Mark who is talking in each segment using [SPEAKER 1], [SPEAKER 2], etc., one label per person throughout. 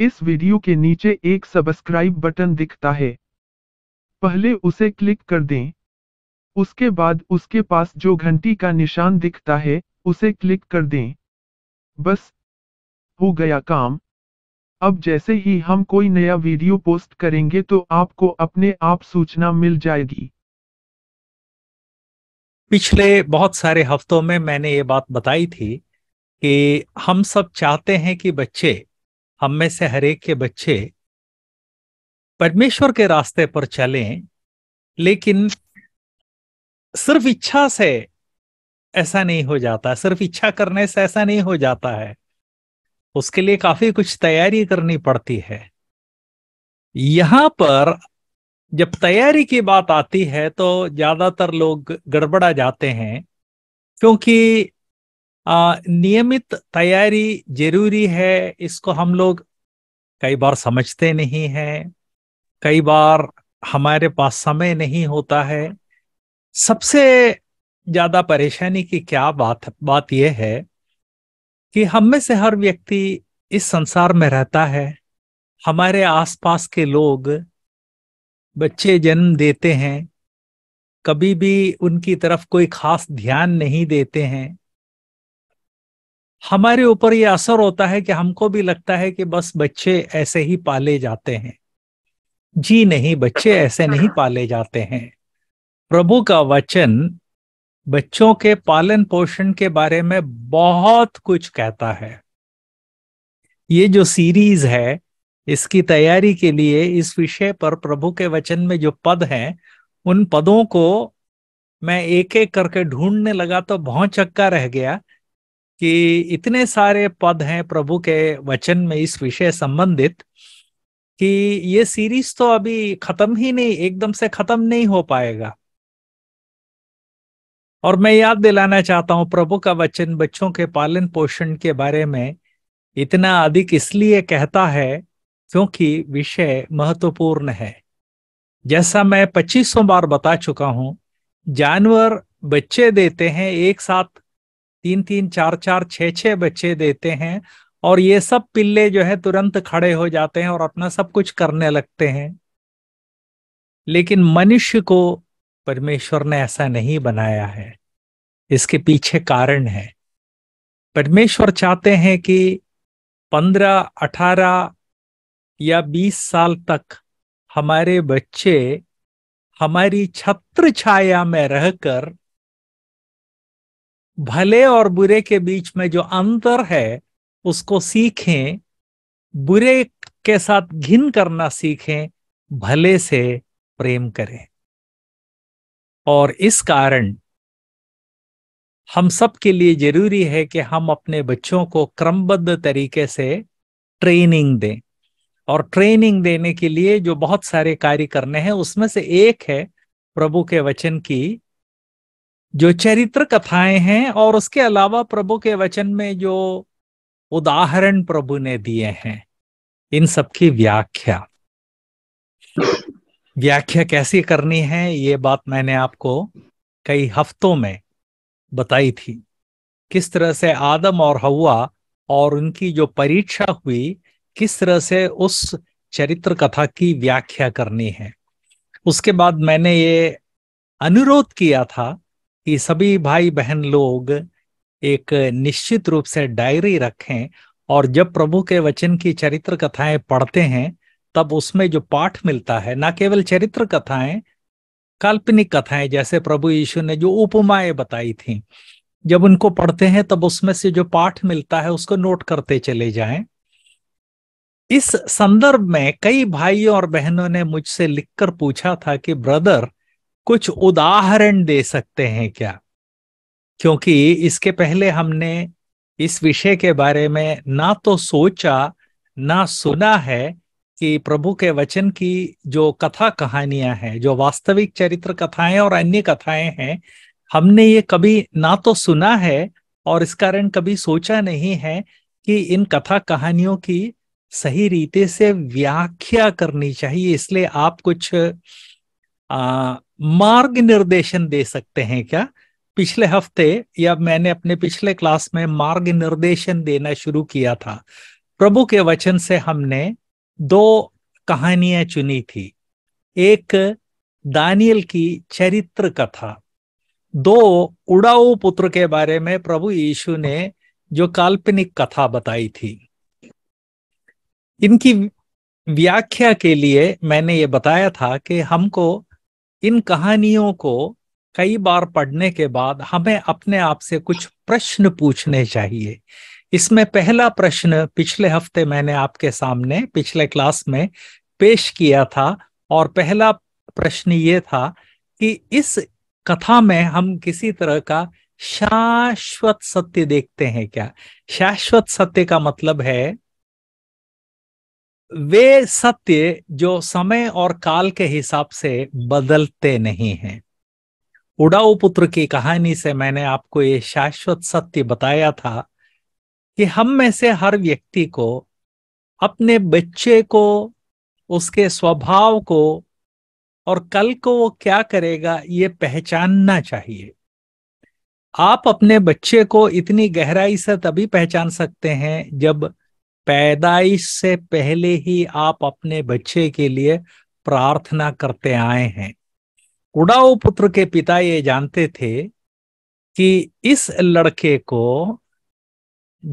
[SPEAKER 1] इस वीडियो के नीचे एक सब्सक्राइब बटन दिखता है पहले उसे क्लिक कर दें उसके बाद उसके पास जो घंटी का निशान दिखता है उसे क्लिक कर दें बस हो गया काम अब जैसे ही हम कोई नया वीडियो पोस्ट करेंगे तो आपको अपने आप सूचना मिल जाएगी पिछले बहुत सारे हफ्तों में मैंने ये बात बताई थी कि हम सब चाहते हैं कि बच्चे हम में से हरेक के बच्चे परमेश्वर के रास्ते पर चलें लेकिन सिर्फ इच्छा से ऐसा नहीं हो जाता सिर्फ इच्छा करने से ऐसा नहीं हो जाता है उसके लिए काफी कुछ तैयारी करनी पड़ती है यहां पर जब तैयारी की बात आती है तो ज्यादातर लोग गड़बड़ा जाते हैं क्योंकि नियमित तैयारी जरूरी है इसको हम लोग कई बार समझते नहीं हैं कई बार हमारे पास समय नहीं होता है सबसे ज्यादा परेशानी की क्या बात बात यह है कि हम में से हर व्यक्ति इस संसार में रहता है हमारे आसपास के लोग बच्चे जन्म देते हैं कभी भी उनकी तरफ कोई खास ध्यान नहीं देते हैं हमारे ऊपर ये असर होता है कि हमको भी लगता है कि बस बच्चे ऐसे ही पाले जाते हैं जी नहीं बच्चे ऐसे नहीं पाले जाते हैं प्रभु का वचन बच्चों के पालन पोषण के बारे में बहुत कुछ कहता है ये जो सीरीज है इसकी तैयारी के लिए इस विषय पर प्रभु के वचन में जो पद हैं उन पदों को मैं एक एक करके ढूंढने लगा तो बहुत चक्का रह गया कि इतने सारे पद हैं प्रभु के वचन में इस विषय संबंधित कि ये सीरीज तो अभी खत्म ही नहीं एकदम से खत्म नहीं हो पाएगा और मैं याद दिलाना चाहता हूं प्रभु का वचन बच्चों के पालन पोषण के बारे में इतना अधिक इसलिए कहता है क्योंकि विषय महत्वपूर्ण है जैसा मैं पच्चीसों बार बता चुका हूं जानवर बच्चे देते हैं एक साथ तीन तीन चार चार छ छः बच्चे देते हैं और ये सब पिल्ले जो है तुरंत खड़े हो जाते हैं और अपना सब कुछ करने लगते हैं लेकिन मनुष्य को परमेश्वर ने ऐसा नहीं बनाया है इसके पीछे कारण है परमेश्वर चाहते हैं कि पंद्रह अठारह या बीस साल तक हमारे बच्चे हमारी छत्र छाया में रहकर भले और बुरे के बीच में जो अंतर है उसको सीखें बुरे के साथ घिन करना सीखें भले से प्रेम करें और इस कारण हम सब के लिए जरूरी है कि हम अपने बच्चों को क्रमबद्ध तरीके से ट्रेनिंग दें और ट्रेनिंग देने के लिए जो बहुत सारे कार्य करने हैं उसमें से एक है प्रभु के वचन की जो चरित्र कथाएं हैं और उसके अलावा प्रभु के वचन में जो उदाहरण प्रभु ने दिए हैं इन सब की व्याख्या व्याख्या कैसी करनी है ये बात मैंने आपको कई हफ्तों में बताई थी किस तरह से आदम और हवा और उनकी जो परीक्षा हुई किस तरह से उस चरित्र कथा की व्याख्या करनी है उसके बाद मैंने ये अनुरोध किया था कि सभी भाई बहन लोग एक निश्चित रूप से डायरी रखें और जब प्रभु के वचन की चरित्र कथाएं पढ़ते हैं तब उसमें जो पाठ मिलता है ना केवल चरित्र कथाएं काल्पनिक कथाएं जैसे प्रभु यीशु ने जो उपमाएं बताई थी जब उनको पढ़ते हैं तब उसमें से जो पाठ मिलता है उसको नोट करते चले जाएं इस संदर्भ में कई भाइयों और बहनों ने मुझसे लिखकर पूछा था कि ब्रदर कुछ उदाहरण दे सकते हैं क्या क्योंकि इसके पहले हमने इस विषय के बारे में ना तो सोचा ना सुना है कि प्रभु के वचन की जो कथा कहानियां हैं जो वास्तविक चरित्र कथाएं और अन्य कथाएं हैं हमने ये कभी ना तो सुना है और इस कारण कभी सोचा नहीं है कि इन कथा कहानियों की सही रीति से व्याख्या करनी चाहिए इसलिए आप कुछ आ, मार्ग निर्देशन दे सकते हैं क्या पिछले हफ्ते या मैंने अपने पिछले क्लास में मार्ग निर्देशन देना शुरू किया था प्रभु के वचन से हमने दो कहानियां चुनी थी एक दानियल की चरित्र कथा दो उड़ाऊ पुत्र के बारे में प्रभु यीशु ने जो काल्पनिक कथा बताई थी इनकी व्याख्या के लिए मैंने ये बताया था कि हमको इन कहानियों को कई बार पढ़ने के बाद हमें अपने आप से कुछ प्रश्न पूछने चाहिए इसमें पहला प्रश्न पिछले हफ्ते मैंने आपके सामने पिछले क्लास में पेश किया था और पहला प्रश्न ये था कि इस कथा में हम किसी तरह का शाश्वत सत्य देखते हैं क्या शाश्वत सत्य का मतलब है वे सत्य जो समय और काल के हिसाब से बदलते नहीं हैं उड़ाऊ पुत्र की कहानी से मैंने आपको ये शाश्वत सत्य बताया था कि हम में से हर व्यक्ति को अपने बच्चे को उसके स्वभाव को और कल को वो क्या करेगा ये पहचानना चाहिए आप अपने बच्चे को इतनी गहराई से तभी पहचान सकते हैं जब पैदाइश से पहले ही आप अपने बच्चे के लिए प्रार्थना करते आए हैं उड़ाऊ पुत्र के पिता ये जानते थे कि इस लड़के को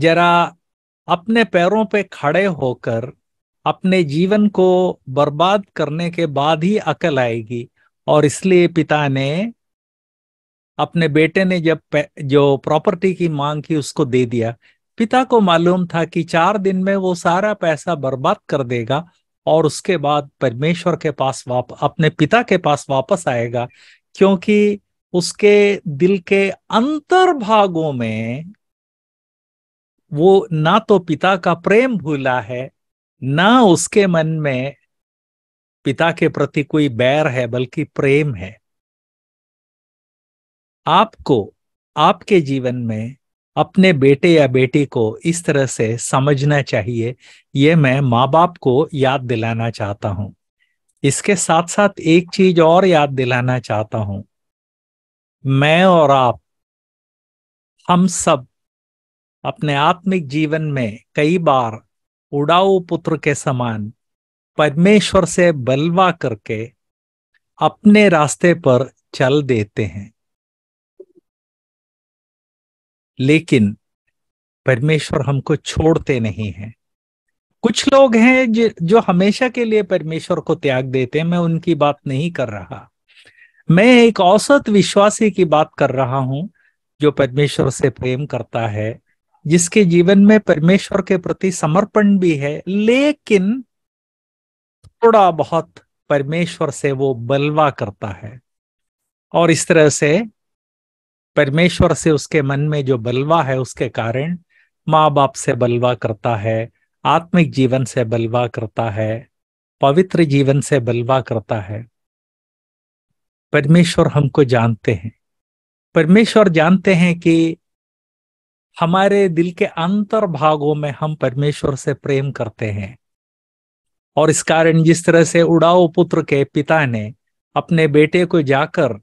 [SPEAKER 1] जरा अपने पैरों पे खड़े होकर अपने जीवन को बर्बाद करने के बाद ही अकल आएगी और इसलिए पिता ने अपने बेटे ने जब जो प्रॉपर्टी की मांग की उसको दे दिया पिता को मालूम था कि चार दिन में वो सारा पैसा बर्बाद कर देगा और उसके बाद परमेश्वर के पास वाप अपने पिता के पास वापस आएगा क्योंकि उसके दिल के अंतर भागों में वो ना तो पिता का प्रेम भूला है ना उसके मन में पिता के प्रति कोई बैर है बल्कि प्रेम है आपको आपके जीवन में अपने बेटे या बेटी को इस तरह से समझना चाहिए ये मैं माँ बाप को याद दिलाना चाहता हूं इसके साथ साथ एक चीज और याद दिलाना चाहता हूं मैं और आप हम सब अपने आत्मिक जीवन में कई बार उड़ाऊ पुत्र के समान परमेश्वर से बलवा करके अपने रास्ते पर चल देते हैं लेकिन परमेश्वर हमको छोड़ते नहीं हैं कुछ लोग हैं जो हमेशा के लिए परमेश्वर को त्याग देते हैं मैं उनकी बात नहीं कर रहा मैं एक औसत विश्वासी की बात कर रहा हूं जो परमेश्वर से प्रेम करता है जिसके जीवन में परमेश्वर के प्रति समर्पण भी है लेकिन थोड़ा बहुत परमेश्वर से वो बलवा करता है और इस तरह से परमेश्वर से उसके मन में जो बलवा है उसके कारण माँ बाप से बलवा करता है आत्मिक जीवन से बलवा करता है पवित्र जीवन से बलवा करता है परमेश्वर हमको जानते हैं परमेश्वर जानते हैं कि हमारे दिल के अंतर भागों में हम परमेश्वर से प्रेम करते हैं और इस कारण जिस तरह से उड़ाओ पुत्र के पिता ने अपने बेटे को जाकर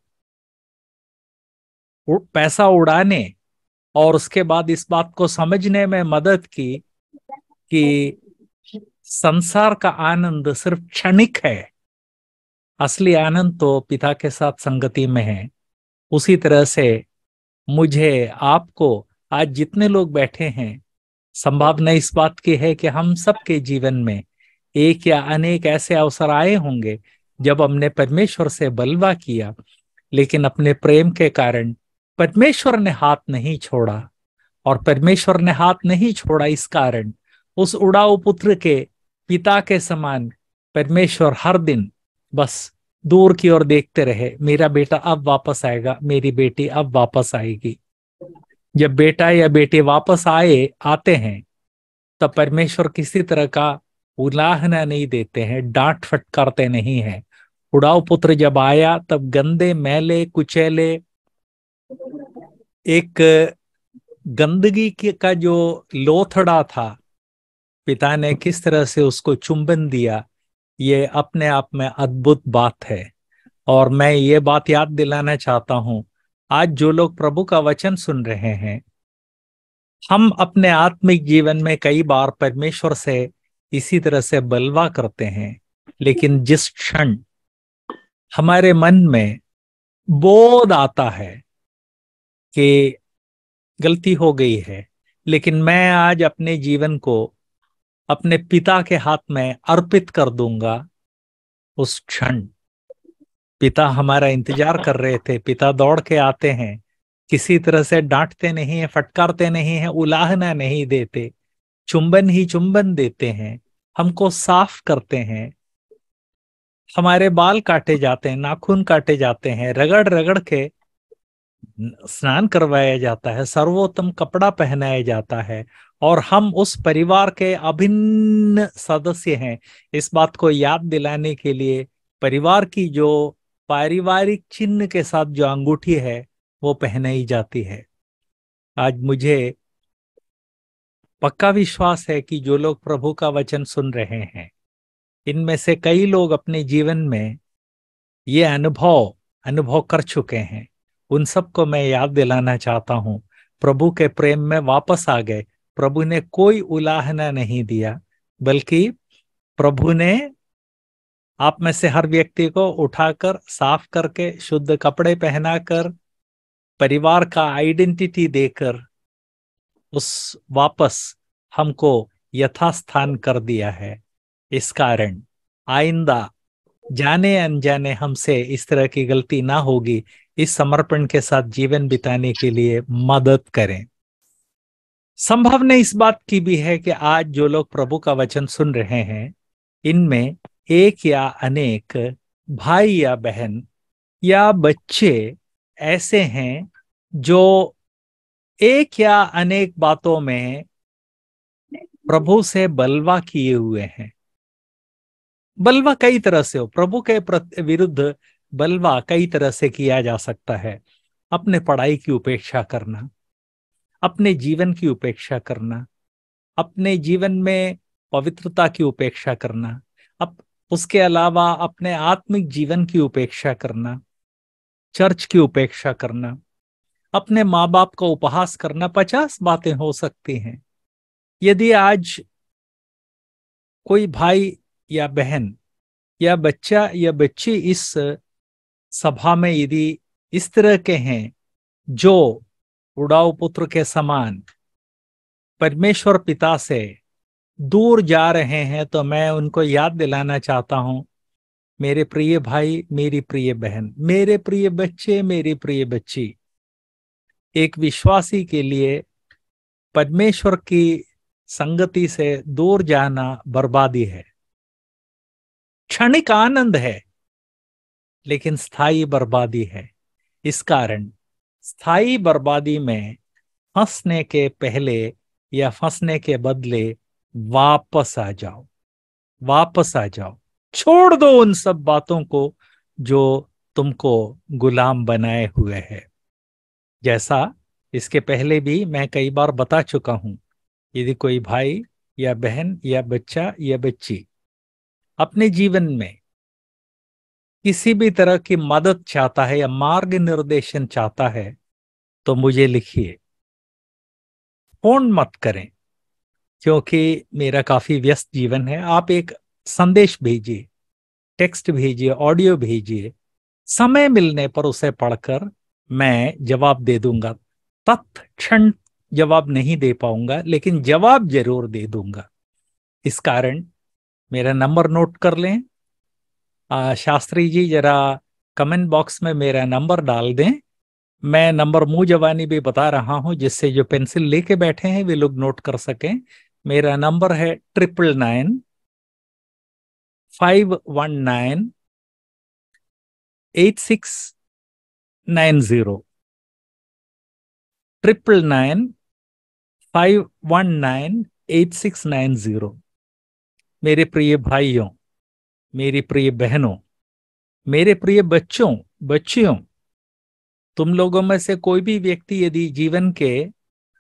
[SPEAKER 1] पैसा उड़ाने और उसके बाद इस बात को समझने में मदद की कि संसार का आनंद सिर्फ क्षणिक है असली आनंद तो पिता के साथ संगति में है उसी तरह से मुझे आपको आज जितने लोग बैठे हैं संभावना इस बात की है कि हम सबके जीवन में एक या अनेक ऐसे अवसर आए होंगे जब हमने परमेश्वर से बलवा किया लेकिन अपने प्रेम के कारण परमेश्वर ने हाथ नहीं छोड़ा और परमेश्वर ने हाथ नहीं छोड़ा इस कारण उस उड़ाऊ पुत्र के पिता के समान परमेश्वर हर दिन बस दूर की ओर देखते रहे मेरा बेटा अब वापस आएगा मेरी बेटी अब वापस आएगी जब बेटा या बेटे वापस आए आते हैं तब परमेश्वर किसी तरह का उलाहना नहीं देते हैं डांट फटकारते नहीं है उड़ाऊ पुत्र जब आया तब गंदे मैले कुचेले एक गंदगी का जो लोथड़ा था पिता ने हम्म। किस तरह से उसको चुंबन दिया ये अपने आप में अद्भुत बात है और मैं ये बात याद दिलाना चाहता हूं आज जो लोग प्रभु का वचन सुन रहे हैं हम अपने आत्मिक जीवन में कई बार परमेश्वर से इसी तरह से बलवा करते हैं लेकिन जिस क्षण हमारे मन में बोध आता है कि गलती हो गई है लेकिन मैं आज अपने जीवन को अपने पिता के हाथ में अर्पित कर दूंगा उस क्षण पिता हमारा इंतजार कर रहे थे पिता दौड़ के आते हैं किसी तरह से डांटते नहीं है फटकारते नहीं है उलाहना नहीं देते चुंबन ही चुंबन देते हैं हमको साफ करते हैं हमारे बाल काटे जाते हैं नाखून काटे जाते हैं रगड़ रगड़ के स्नान करवाया जाता है सर्वोत्तम कपड़ा पहनाया जाता है और हम उस परिवार के अभिन्न सदस्य हैं इस बात को याद दिलाने के लिए परिवार की जो पारिवारिक चिन्ह के साथ जो अंगूठी है वो पहनाई जाती है आज मुझे पक्का विश्वास है कि जो लोग प्रभु का वचन सुन रहे हैं इनमें से कई लोग अपने जीवन में ये अनुभव अनुभव कर चुके हैं उन सबको मैं याद दिलाना चाहता हूँ प्रभु के प्रेम में वापस आ गए प्रभु ने कोई उलाहना नहीं दिया बल्कि प्रभु ने आप में से हर व्यक्ति को उठाकर साफ करके शुद्ध कपड़े पहनाकर परिवार का आइडेंटिटी देकर उस वापस हमको यथास्थान कर दिया है इस कारण आइंदा जाने अनजाने हमसे इस तरह की गलती ना होगी इस समर्पण के साथ जीवन बिताने के लिए मदद करें संभव ने इस बात की भी है कि आज जो लोग प्रभु का वचन सुन रहे हैं इनमें एक या अनेक भाई या बहन या बच्चे ऐसे हैं जो एक या अनेक बातों में प्रभु से बलवा किए हुए हैं बलवा कई तरह से हो प्रभु के विरुद्ध बलवा कई तरह से किया जा सकता है अपने पढ़ाई की उपेक्षा करना अपने जीवन की उपेक्षा करना अपने जीवन में पवित्रता की उपेक्षा करना अप, उसके अलावा अपने आत्मिक जीवन की उपेक्षा करना चर्च की उपेक्षा करना अपने माँ बाप का उपहास करना पचास बातें हो सकती हैं यदि आज कोई भाई या बहन या बच्चा या बच्ची इस सभा में यदि इस तरह के हैं जो उड़ाव पुत्र के समान परमेश्वर पिता से दूर जा रहे हैं तो मैं उनको याद दिलाना चाहता हूं मेरे प्रिय भाई मेरी प्रिय बहन मेरे प्रिय बच्चे मेरी प्रिय बच्ची एक विश्वासी के लिए परमेश्वर की संगति से दूर जाना बर्बादी है क्षणिक आनंद है लेकिन स्थायी बर्बादी है इस कारण स्थाई बर्बादी में फंसने के पहले या फंसने के बदले वापस आ जाओ वापस आ जाओ छोड़ दो उन सब बातों को जो तुमको गुलाम बनाए हुए है जैसा इसके पहले भी मैं कई बार बता चुका हूं यदि कोई भाई या बहन या बच्चा या बच्ची अपने जीवन में किसी भी तरह की मदद चाहता है या मार्ग निर्देशन चाहता है तो मुझे लिखिए फोन मत करें क्योंकि मेरा काफी व्यस्त जीवन है आप एक संदेश भेजिए टेक्स्ट भेजिए ऑडियो भेजिए समय मिलने पर उसे पढ़कर मैं जवाब दे दूंगा तत्क्षण जवाब नहीं दे पाऊंगा लेकिन जवाब जरूर दे दूंगा इस कारण मेरा नंबर नोट कर लें आ, शास्त्री जी जरा कमेंट बॉक्स में मेरा नंबर डाल दें मैं नंबर मुंह जवानी भी बता रहा हूं जिससे जो पेंसिल लेके बैठे हैं वे लोग नोट कर सकें मेरा नंबर है triple nine five one nine eight six nine zero triple nine five one nine eight six nine zero मेरे प्रिय भाइयों मेरी प्रिय बहनों मेरे प्रिय बच्चों बच्चियों तुम लोगों में से कोई भी व्यक्ति यदि जीवन के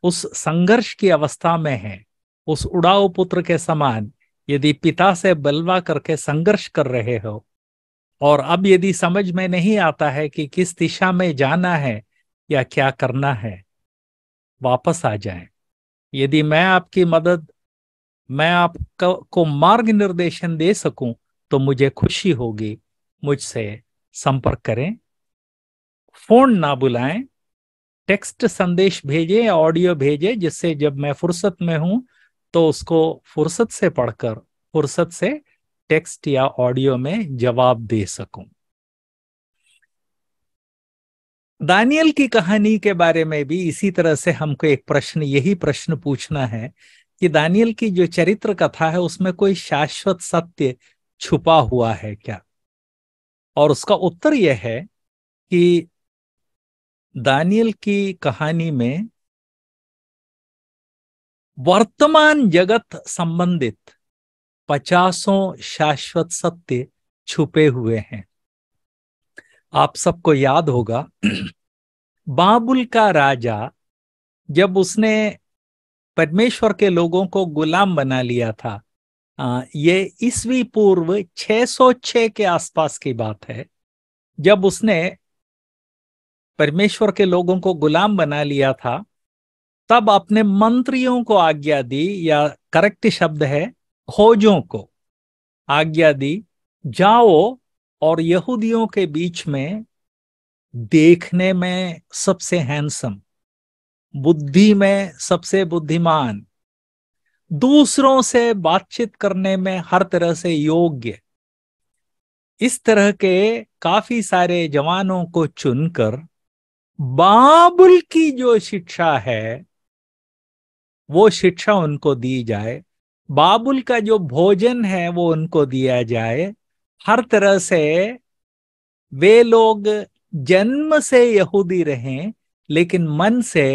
[SPEAKER 1] उस संघर्ष की अवस्था में है उस उड़ाव पुत्र के समान यदि पिता से बलवा करके संघर्ष कर रहे हो और अब यदि समझ में नहीं आता है कि किस दिशा में जाना है या क्या करना है वापस आ जाए यदि मैं आपकी मदद मैं आपको को मार्ग निर्देशन दे सकूं तो मुझे खुशी होगी मुझसे संपर्क करें फोन ना बुलाएं टेक्स्ट संदेश भेजे ऑडियो भेजे जिससे जब मैं फुर्सत में हूं तो उसको फुर्सत से पढ़कर फुर्सत से टेक्स्ट या ऑडियो में जवाब दे सकूं दानियल की कहानी के बारे में भी इसी तरह से हमको एक प्रश्न यही प्रश्न पूछना है कि दानियल की जो चरित्र कथा है उसमें कोई शाश्वत सत्य छुपा हुआ है क्या और उसका उत्तर यह है कि दानियल की कहानी में वर्तमान जगत संबंधित पचासों शाश्वत सत्य छुपे हुए हैं आप सबको याद होगा बाबुल का राजा जब उसने परमेश्वर के लोगों को गुलाम बना लिया था आ, ये ईस्वी पूर्व 606 के आसपास की बात है जब उसने परमेश्वर के लोगों को गुलाम बना लिया था तब अपने मंत्रियों को आज्ञा दी या करेक्ट शब्द है खोजों को आज्ञा दी जाओ और यहूदियों के बीच में देखने में सबसे हैंडसम बुद्धि में सबसे बुद्धिमान दूसरों से बातचीत करने में हर तरह से योग्य इस तरह के काफी सारे जवानों को चुनकर बाबुल की जो शिक्षा है वो शिक्षा उनको दी जाए बाबुल का जो भोजन है वो उनको दिया जाए हर तरह से वे लोग जन्म से यहूदी रहें लेकिन मन से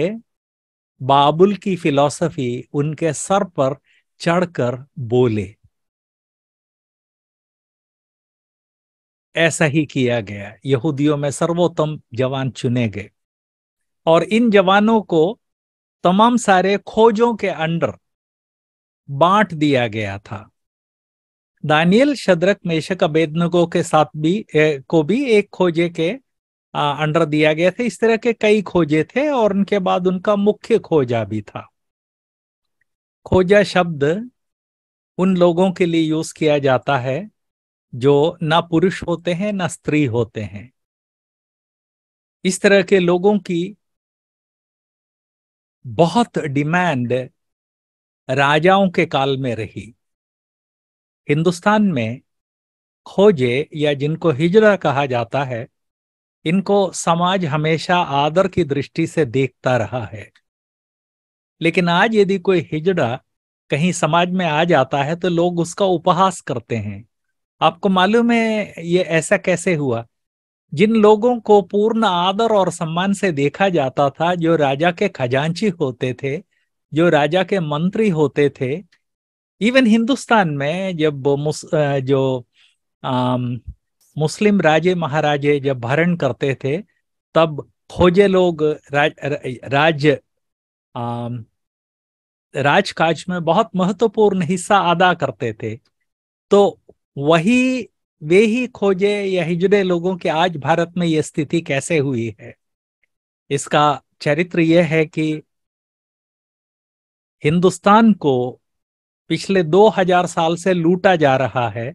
[SPEAKER 1] बाबुल की फिलॉसफी उनके सर पर चढ़कर बोले ऐसा ही किया गया यहूदियों में सर्वोत्तम जवान चुने गए और इन जवानों को तमाम सारे खोजों के अंडर बांट दिया गया था दानियल शदरक मेशक अबेदनगो के साथ भी ए, को भी एक खोजे के अंडर दिया गया था इस तरह के कई खोजे थे और उनके बाद उनका मुख्य खोजा भी था खोजा शब्द उन लोगों के लिए यूज किया जाता है जो ना पुरुष होते हैं ना स्त्री होते हैं इस तरह के लोगों की बहुत डिमांड राजाओं के काल में रही हिंदुस्तान में खोजे या जिनको हिजरा कहा जाता है इनको समाज हमेशा आदर की दृष्टि से देखता रहा है लेकिन आज यदि कोई हिजड़ा कहीं समाज में आ जाता है तो लोग उसका उपहास करते हैं आपको मालूम है ये ऐसा कैसे हुआ जिन लोगों को पूर्ण आदर और सम्मान से देखा जाता था जो राजा के खजांची होते थे जो राजा के मंत्री होते थे इवन हिंदुस्तान में जब जो मुस्लिम राजे महाराजे जब भरण करते थे तब खोजे लोग राज राज आ, राजकाज में बहुत महत्वपूर्ण हिस्सा अदा करते थे तो वही वे ही खोजे या हिजड़े लोगों के आज भारत में ये स्थिति कैसे हुई है इसका चरित्र यह है कि हिंदुस्तान को पिछले 2000 साल से लूटा जा रहा है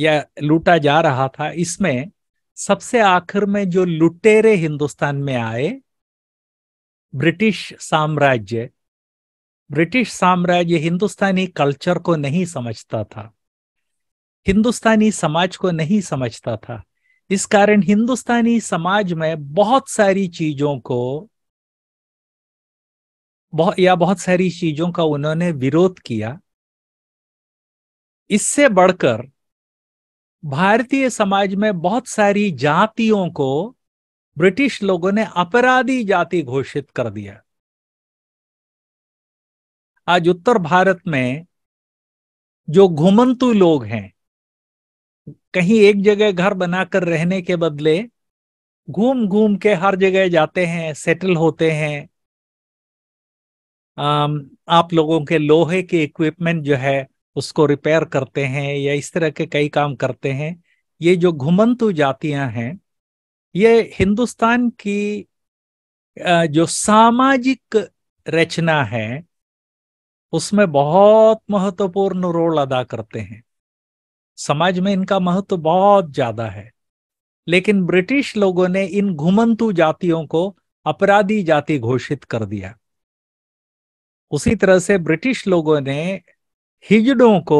[SPEAKER 1] या लूटा जा रहा था इसमें सबसे आखिर में जो लुटेरे हिंदुस्तान में आए ब्रिटिश साम्राज्य ब्रिटिश साम्राज्य हिंदुस्तानी कल्चर को नहीं समझता था हिंदुस्तानी समाज को नहीं समझता था इस कारण हिंदुस्तानी समाज में बहुत सारी चीजों को बहुत या बहुत सारी चीजों का उन्होंने विरोध किया इससे बढ़कर भारतीय समाज में बहुत सारी जातियों को ब्रिटिश लोगों ने अपराधी जाति घोषित कर दिया आज उत्तर भारत में जो घुमंतु लोग हैं कहीं एक जगह घर बनाकर रहने के बदले घूम घूम के हर जगह जाते हैं सेटल होते हैं आप लोगों के लोहे के इक्विपमेंट जो है उसको रिपेयर करते हैं या इस तरह के कई काम करते हैं ये जो घुमंतु जातियां हैं ये हिंदुस्तान की जो सामाजिक रचना है उसमें बहुत महत्वपूर्ण रोल अदा करते हैं समाज में इनका महत्व बहुत ज्यादा है लेकिन ब्रिटिश लोगों ने इन घुमंतु जातियों को अपराधी जाति घोषित कर दिया उसी तरह से ब्रिटिश लोगों ने हिजड़ों को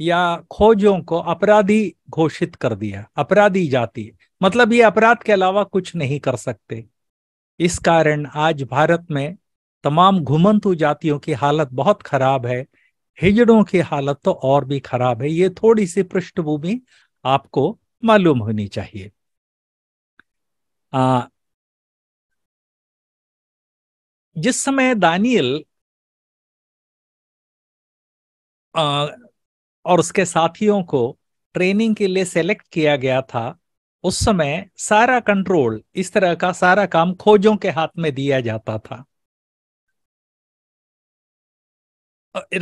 [SPEAKER 1] या खोजों को अपराधी घोषित कर दिया अपराधी जाति मतलब ये अपराध के अलावा कुछ नहीं कर सकते इस कारण आज भारत में तमाम घुमंतु जातियों की हालत बहुत खराब है हिजड़ों की हालत तो और भी खराब है ये थोड़ी सी पृष्ठभूमि आपको मालूम होनी चाहिए आ, जिस समय दानियल आ, और उसके साथियों को ट्रेनिंग के लिए सेलेक्ट किया गया था उस समय सारा कंट्रोल इस तरह का सारा काम खोजों के हाथ में दिया जाता था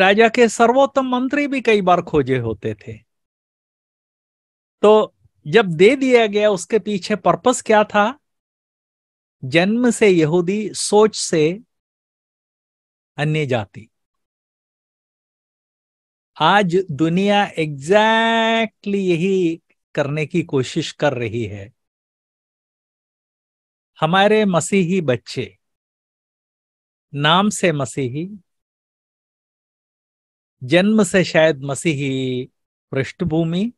[SPEAKER 1] राजा के सर्वोत्तम मंत्री भी कई बार खोजे होते थे तो जब दे दिया गया उसके पीछे पर्पस क्या था जन्म से यहूदी सोच से अन्य जाति आज दुनिया एग्जैक्टली यही करने की कोशिश कर रही है हमारे मसीही बच्चे नाम से मसीही जन्म से शायद मसीही पृष्ठभूमि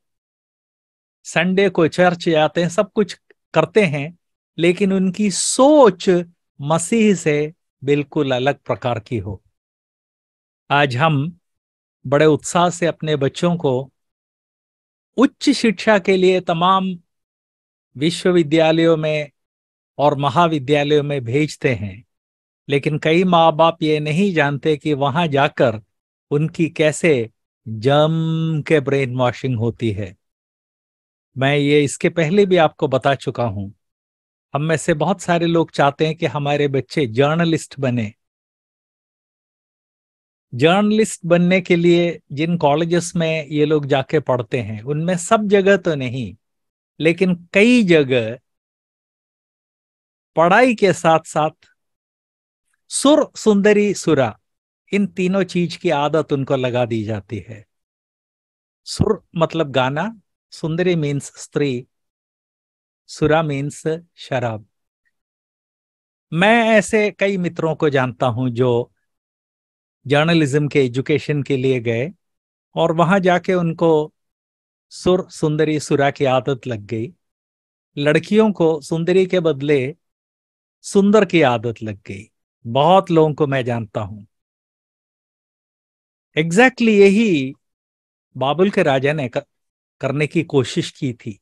[SPEAKER 1] संडे को चर्च जाते हैं सब कुछ करते हैं लेकिन उनकी सोच मसीह से बिल्कुल अलग प्रकार की हो आज हम बड़े उत्साह से अपने बच्चों को उच्च शिक्षा के लिए तमाम विश्वविद्यालयों में और महाविद्यालयों में भेजते हैं लेकिन कई माँ बाप ये नहीं जानते कि वहां जाकर उनकी कैसे जम के ब्रेन वॉशिंग होती है मैं ये इसके पहले भी आपको बता चुका हूं हम में से बहुत सारे लोग चाहते हैं कि हमारे बच्चे जर्नलिस्ट बने जर्नलिस्ट बनने के लिए जिन कॉलेजेस में ये लोग जाके पढ़ते हैं उनमें सब जगह तो नहीं लेकिन कई जगह पढ़ाई के साथ साथ सुर सुंदरी सुरा इन तीनों चीज की आदत उनको लगा दी जाती है सुर मतलब गाना सुंदरी मीन्स स्त्री सुरा मीन्स शराब मैं ऐसे कई मित्रों को जानता हूं जो जर्नलिज्म के एजुकेशन के लिए गए और वहां जाके उनको सुर सुंदरी सुरा की आदत लग गई लड़कियों को सुंदरी के बदले सुंदर की आदत लग गई बहुत लोगों को मैं जानता हूं एग्जैक्टली exactly यही बाबुल के राजा ने करने की कोशिश की थी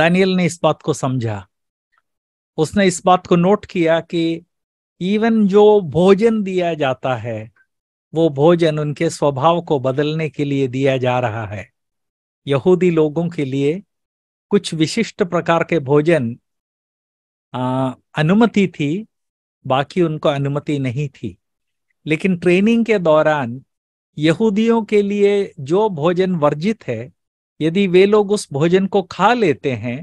[SPEAKER 1] दानियल ने इस बात को समझा उसने इस बात को नोट किया कि इवन जो भोजन दिया जाता है वो भोजन उनके स्वभाव को बदलने के लिए दिया जा रहा है यहूदी लोगों के लिए कुछ विशिष्ट प्रकार के भोजन अनुमति थी बाकी उनको अनुमति नहीं थी लेकिन ट्रेनिंग के दौरान यहूदियों के लिए जो भोजन वर्जित है यदि वे लोग उस भोजन को खा लेते हैं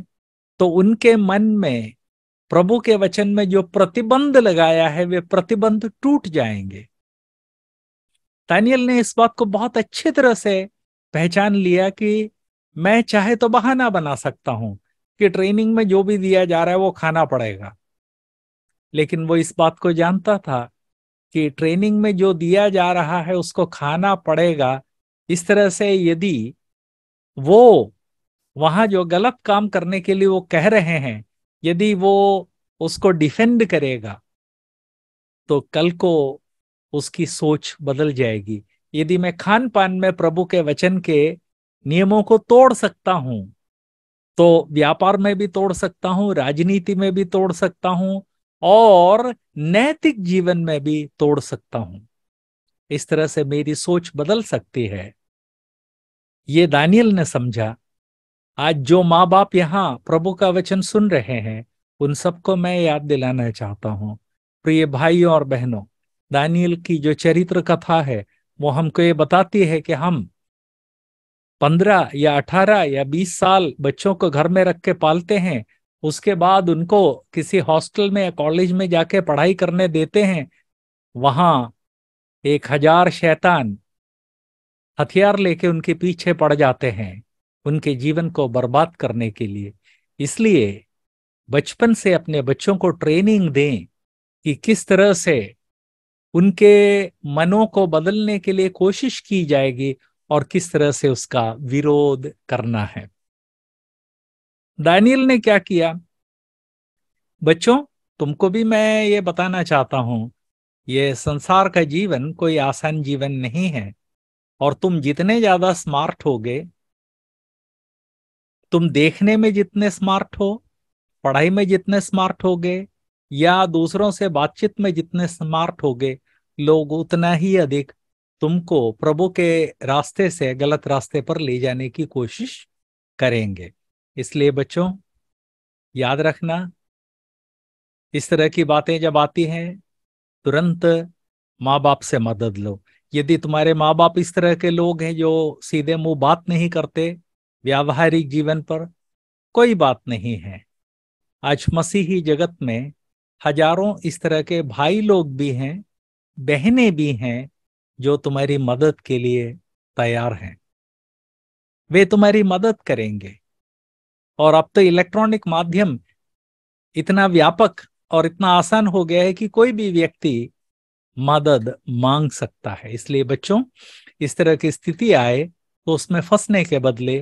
[SPEAKER 1] तो उनके मन में प्रभु के वचन में जो प्रतिबंध लगाया है वे प्रतिबंध टूट जाएंगे तानियल ने इस बात को बहुत अच्छी तरह से पहचान लिया कि मैं चाहे तो बहाना बना सकता हूं कि ट्रेनिंग में जो भी दिया जा रहा है वो खाना पड़ेगा लेकिन वो इस बात को जानता था कि ट्रेनिंग में जो दिया जा रहा है उसको खाना पड़ेगा इस तरह से यदि वो वहां जो गलत काम करने के लिए वो कह रहे हैं यदि वो उसको डिफेंड करेगा तो कल को उसकी सोच बदल जाएगी यदि मैं खान पान में प्रभु के वचन के नियमों को तोड़ सकता हूं तो व्यापार में भी तोड़ सकता हूं राजनीति में भी तोड़ सकता हूं और नैतिक जीवन में भी तोड़ सकता हूं इस तरह से मेरी सोच बदल सकती है ये दानियल ने समझा आज जो माँ बाप यहाँ प्रभु का वचन सुन रहे हैं उन सबको मैं याद दिलाना चाहता हूँ प्रिय भाइयों और बहनों दानियल की जो चरित्र कथा है वो हमको ये बताती है कि हम पंद्रह या अठारह या बीस साल बच्चों को घर में रख के पालते हैं उसके बाद उनको किसी हॉस्टल में या कॉलेज में जाके पढ़ाई करने देते हैं वहां एक हजार शैतान हथियार लेके उनके पीछे पड़ जाते हैं उनके जीवन को बर्बाद करने के लिए इसलिए बचपन से अपने बच्चों को ट्रेनिंग दें कि किस तरह से उनके मनों को बदलने के लिए कोशिश की जाएगी और किस तरह से उसका विरोध करना है डैनियल ने क्या किया बच्चों तुमको भी मैं ये बताना चाहता हूं ये संसार का जीवन कोई आसान जीवन नहीं है और तुम जितने ज्यादा स्मार्ट होगे तुम देखने में जितने स्मार्ट हो पढ़ाई में जितने स्मार्ट हो गए या दूसरों से बातचीत में जितने स्मार्ट हो गए लोग उतना ही अधिक तुमको प्रभु के रास्ते से गलत रास्ते पर ले जाने की कोशिश करेंगे इसलिए बच्चों याद रखना इस तरह की बातें जब आती हैं तुरंत माँ बाप से मदद लो यदि तुम्हारे माँ बाप इस तरह के लोग हैं जो सीधे मुंह बात नहीं करते व्यावहारिक जीवन पर कोई बात नहीं है आज मसीही जगत में हजारों इस तरह के भाई लोग भी हैं बहने भी हैं जो तुम्हारी मदद के लिए तैयार हैं वे तुम्हारी मदद करेंगे और अब तो इलेक्ट्रॉनिक माध्यम इतना व्यापक और इतना आसान हो गया है कि कोई भी व्यक्ति मदद मांग सकता है इसलिए बच्चों इस तरह की स्थिति आए तो उसमें फंसने के बदले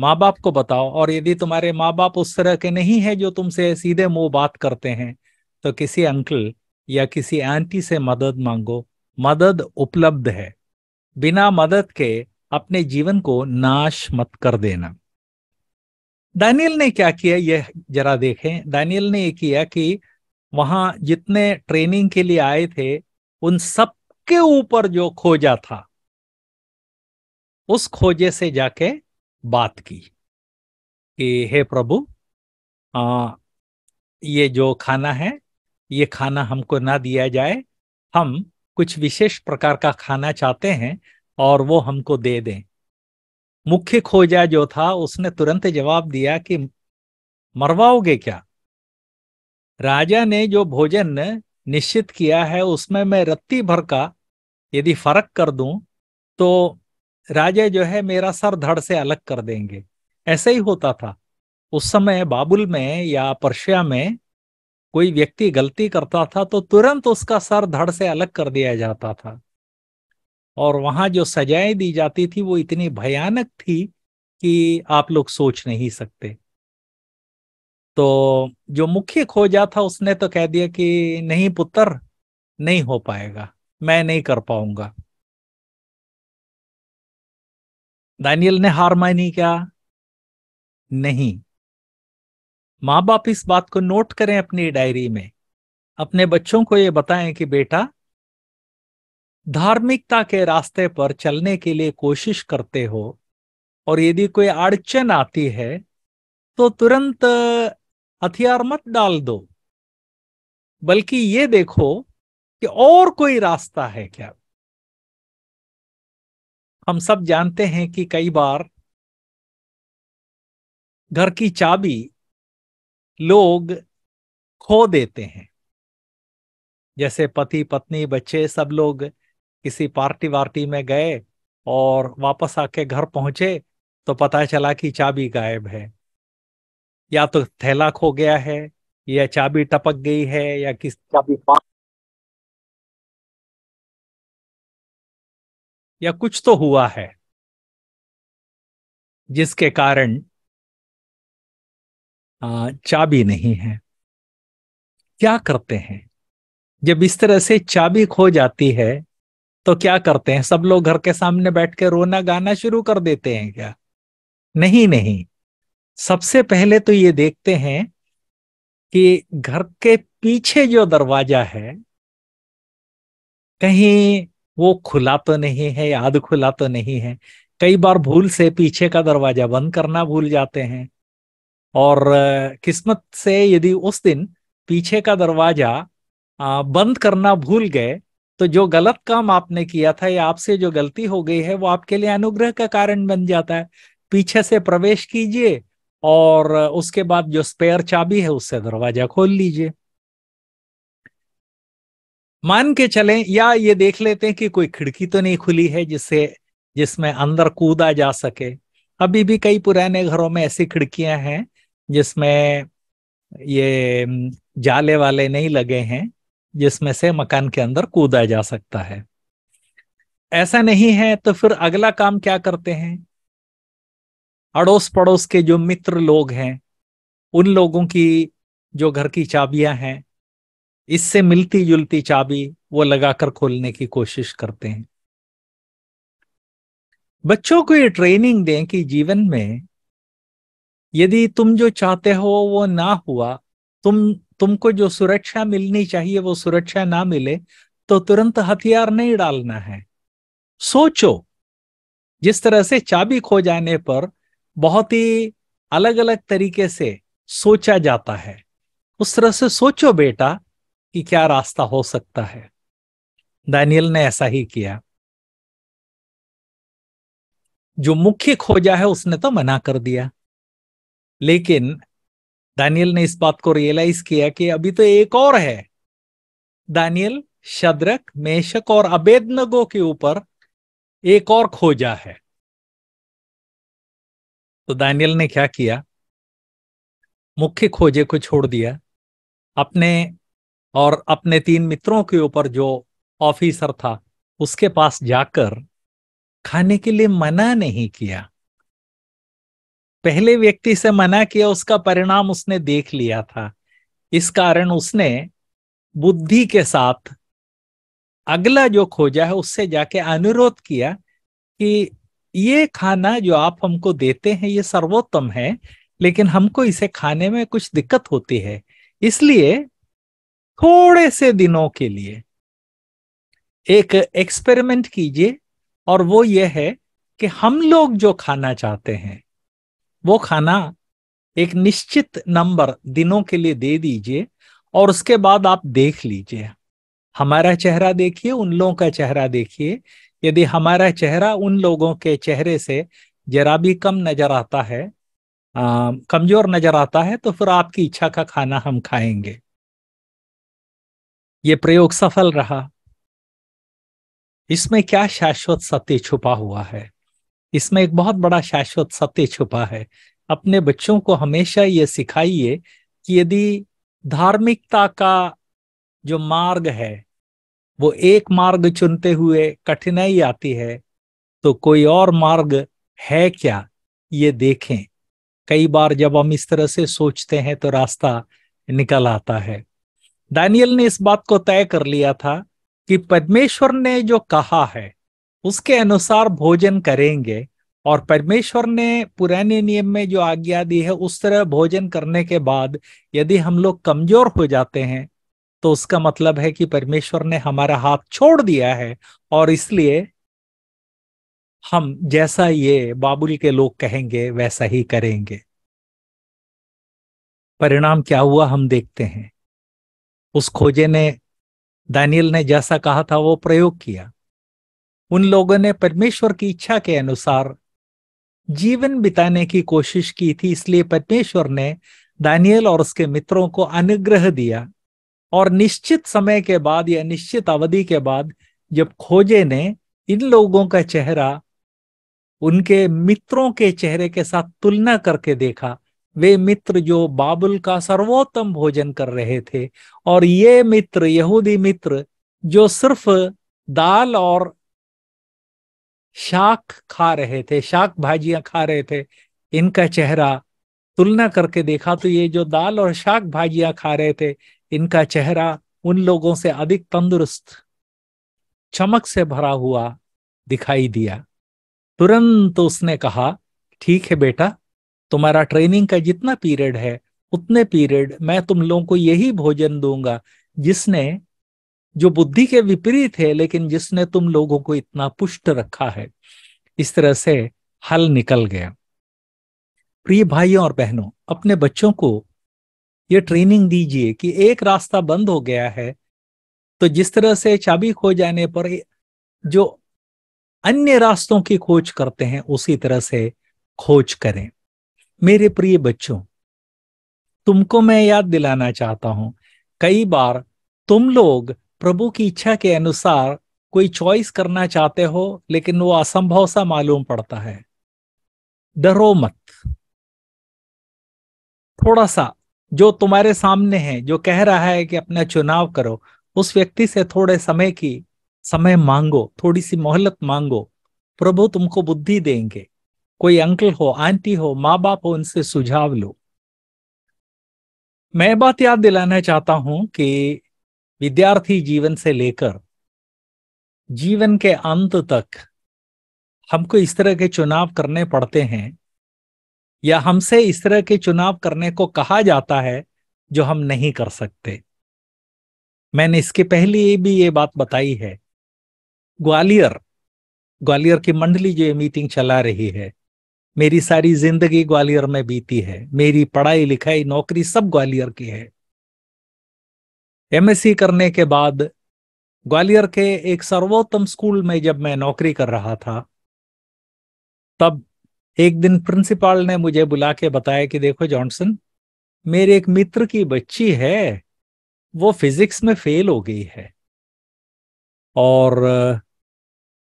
[SPEAKER 1] माँ बाप को बताओ और यदि तुम्हारे माँ बाप उस तरह के नहीं है जो तुमसे सीधे मुंह बात करते हैं तो किसी अंकल या किसी आंटी से मदद मांगो मदद उपलब्ध है बिना मदद के अपने जीवन को नाश मत कर देना डैनियल ने क्या किया यह जरा देखें डैनियल ने ये किया कि वहां जितने ट्रेनिंग के लिए आए थे उन सब के ऊपर जो खोजा था उस खोजे से जाके बात की कि हे प्रभु आ, ये जो खाना है ये खाना हमको ना दिया जाए हम कुछ विशेष प्रकार का खाना चाहते हैं और वो हमको दे दें मुख्य खोजा जो था उसने तुरंत जवाब दिया कि मरवाओगे क्या राजा ने जो भोजन निश्चित किया है उसमें मैं रत्ती भर का यदि फर्क कर दूं तो राजे जो है मेरा सर धड़ से अलग कर देंगे ऐसे ही होता था उस समय बाबुल में या पर्शिया में कोई व्यक्ति गलती करता था तो तुरंत उसका सर धड़ से अलग कर दिया जाता था और वहां जो सजाएं दी जाती थी वो इतनी भयानक थी कि आप लोग सोच नहीं सकते तो जो मुख्य खोजा था उसने तो कह दिया कि नहीं पुत्र नहीं हो पाएगा मैं नहीं कर पाऊंगा दानियल ने हार मानी क्या नहीं मां बाप इस बात को नोट करें अपनी डायरी में अपने बच्चों को ये बताएं कि बेटा धार्मिकता के रास्ते पर चलने के लिए कोशिश करते हो और यदि कोई अड़चन आती है तो तुरंत हथियार मत डाल दो बल्कि ये देखो कि और कोई रास्ता है क्या हम सब जानते हैं कि कई बार घर की चाबी लोग खो देते हैं जैसे पति पत्नी बच्चे सब लोग किसी पार्टी वार्टी में गए और वापस आके घर पहुंचे तो पता चला कि चाबी गायब है या तो थैला खो गया है या चाबी टपक गई है या किस चाबी या कुछ तो हुआ है जिसके कारण चाबी नहीं है क्या करते हैं जब इस तरह से चाबी खो जाती है तो क्या करते हैं सब लोग घर के सामने बैठ के रोना गाना शुरू कर देते हैं क्या नहीं नहीं सबसे पहले तो ये देखते हैं कि घर के पीछे जो दरवाजा है कहीं वो खुला तो नहीं है याद खुला तो नहीं है कई बार भूल से पीछे का दरवाजा बंद करना भूल जाते हैं और किस्मत से यदि उस दिन पीछे का दरवाजा बंद करना भूल गए तो जो गलत काम आपने किया था या आपसे जो गलती हो गई है वो आपके लिए अनुग्रह का कारण बन जाता है पीछे से प्रवेश कीजिए और उसके बाद जो स्पेयर चाबी है उससे दरवाजा खोल लीजिए मान के चले या ये देख लेते हैं कि कोई खिड़की तो नहीं खुली है जिससे जिसमें अंदर कूदा जा सके अभी भी कई पुराने घरों में ऐसी खिड़कियां हैं जिसमें ये जाले वाले नहीं लगे हैं जिसमें से मकान के अंदर कूदा जा सकता है ऐसा नहीं है तो फिर अगला काम क्या करते हैं अड़ोस पड़ोस के जो मित्र लोग हैं उन लोगों की जो घर की चाबियां हैं इससे मिलती जुलती चाबी वो लगाकर खोलने की कोशिश करते हैं बच्चों को ये ट्रेनिंग दें कि जीवन में यदि तुम जो चाहते हो वो ना हुआ तुम तुमको जो सुरक्षा मिलनी चाहिए वो सुरक्षा ना मिले तो तुरंत हथियार नहीं डालना है सोचो जिस तरह से चाबी खो जाने पर बहुत ही अलग अलग तरीके से सोचा जाता है उस तरह से सोचो बेटा कि क्या रास्ता हो सकता है दानियल ने ऐसा ही किया जो मुख्य खोजा है उसने तो मना कर दिया लेकिन दानियल ने इस बात को रियलाइज किया कि अभी तो एक और है दानियल शद्रक मेशक और अबेदनगो के ऊपर एक और खोजा है तो दानियल ने क्या किया मुख्य खोजे को छोड़ दिया अपने और अपने तीन मित्रों के ऊपर जो ऑफिसर था उसके पास जाकर खाने के लिए मना नहीं किया पहले व्यक्ति से मना किया उसका परिणाम उसने देख लिया था इस कारण उसने बुद्धि के साथ अगला जो खोजा है उससे जाके अनुरोध किया कि ये खाना जो आप हमको देते हैं ये सर्वोत्तम है लेकिन हमको इसे खाने में कुछ दिक्कत होती है इसलिए थोड़े से दिनों के लिए एक एक्सपेरिमेंट कीजिए और वो ये है कि हम लोग जो खाना चाहते हैं वो खाना एक निश्चित नंबर दिनों के लिए दे दीजिए और उसके बाद आप देख लीजिए हमारा चेहरा देखिए उन लोगों का चेहरा देखिए यदि हमारा चेहरा उन लोगों के चेहरे से जरा भी कम नजर आता है कमजोर नजर आता है तो फिर आपकी इच्छा का खाना हम खाएंगे ये प्रयोग सफल रहा इसमें क्या शाश्वत सत्य छुपा हुआ है इसमें एक बहुत बड़ा शाश्वत सत्य छुपा है अपने बच्चों को हमेशा ये सिखाइए कि यदि धार्मिकता का जो मार्ग है वो एक मार्ग चुनते हुए कठिनाई आती है तो कोई और मार्ग है क्या ये देखें कई बार जब हम इस तरह से सोचते हैं तो रास्ता निकल आता है दानियल ने इस बात को तय कर लिया था कि परमेश्वर ने जो कहा है उसके अनुसार भोजन करेंगे और परमेश्वर ने पुराने नियम में जो आज्ञा दी है उस तरह भोजन करने के बाद यदि हम लोग कमजोर हो जाते हैं तो उसका मतलब है कि परमेश्वर ने हमारा हाथ छोड़ दिया है और इसलिए हम जैसा ये बाबुल के लोग कहेंगे वैसा ही करेंगे परिणाम क्या हुआ हम देखते हैं उस खोजे ने दानियल ने जैसा कहा था वो प्रयोग किया उन लोगों ने परमेश्वर की इच्छा के अनुसार जीवन बिताने की कोशिश की थी इसलिए परमेश्वर ने दानियल और उसके मित्रों को अनुग्रह दिया और निश्चित समय के बाद या निश्चित अवधि के बाद जब खोजे ने इन लोगों का चेहरा उनके मित्रों के चेहरे के साथ तुलना करके देखा वे मित्र जो बाबुल का सर्वोत्तम भोजन कर रहे थे और ये मित्र यहूदी मित्र जो सिर्फ दाल और शाक खा रहे थे शाक भाजियां खा रहे थे इनका चेहरा तुलना करके देखा तो ये जो दाल और शाक भाजियां खा रहे थे इनका चेहरा उन लोगों से अधिक तंदुरुस्त चमक से भरा हुआ दिखाई दिया तुरंत उसने कहा ठीक है बेटा तुम्हारा ट्रेनिंग का जितना पीरियड है उतने पीरियड मैं तुम लोगों को यही भोजन दूंगा जिसने जो बुद्धि के विपरीत है लेकिन जिसने तुम लोगों को इतना पुष्ट रखा है इस तरह से हल निकल गया प्रिय भाइयों और बहनों अपने बच्चों को ये ट्रेनिंग दीजिए कि एक रास्ता बंद हो गया है तो जिस तरह से चाबी खो जाने पर जो अन्य रास्तों की खोज करते हैं उसी तरह से खोज करें मेरे प्रिय बच्चों तुमको मैं याद दिलाना चाहता हूं कई बार तुम लोग प्रभु की इच्छा के अनुसार कोई चॉइस करना चाहते हो लेकिन वो असंभव सा मालूम पड़ता है डरो मत थोड़ा सा जो तुम्हारे सामने है जो कह रहा है कि अपना चुनाव करो उस व्यक्ति से थोड़े समय की समय मांगो थोड़ी सी मोहलत मांगो प्रभु तुमको बुद्धि देंगे कोई अंकल हो आंटी हो माँ बाप हो उनसे सुझाव लो मैं बात याद दिलाना चाहता हूं कि विद्यार्थी जीवन से लेकर जीवन के अंत तक हमको इस तरह के चुनाव करने पड़ते हैं या हमसे इस तरह के चुनाव करने को कहा जाता है जो हम नहीं कर सकते मैंने इसके पहले भी ये बात बताई है ग्वालियर ग्वालियर की मंडली जो ये मीटिंग चला रही है मेरी सारी जिंदगी ग्वालियर में बीती है मेरी पढ़ाई लिखाई नौकरी सब ग्वालियर की है एमएससी करने के बाद ग्वालियर के एक सर्वोत्तम स्कूल में जब मैं नौकरी कर रहा था तब एक दिन प्रिंसिपाल ने मुझे बुला के बताया कि देखो जॉनसन मेरे एक मित्र की बच्ची है वो फिजिक्स में फेल हो गई है और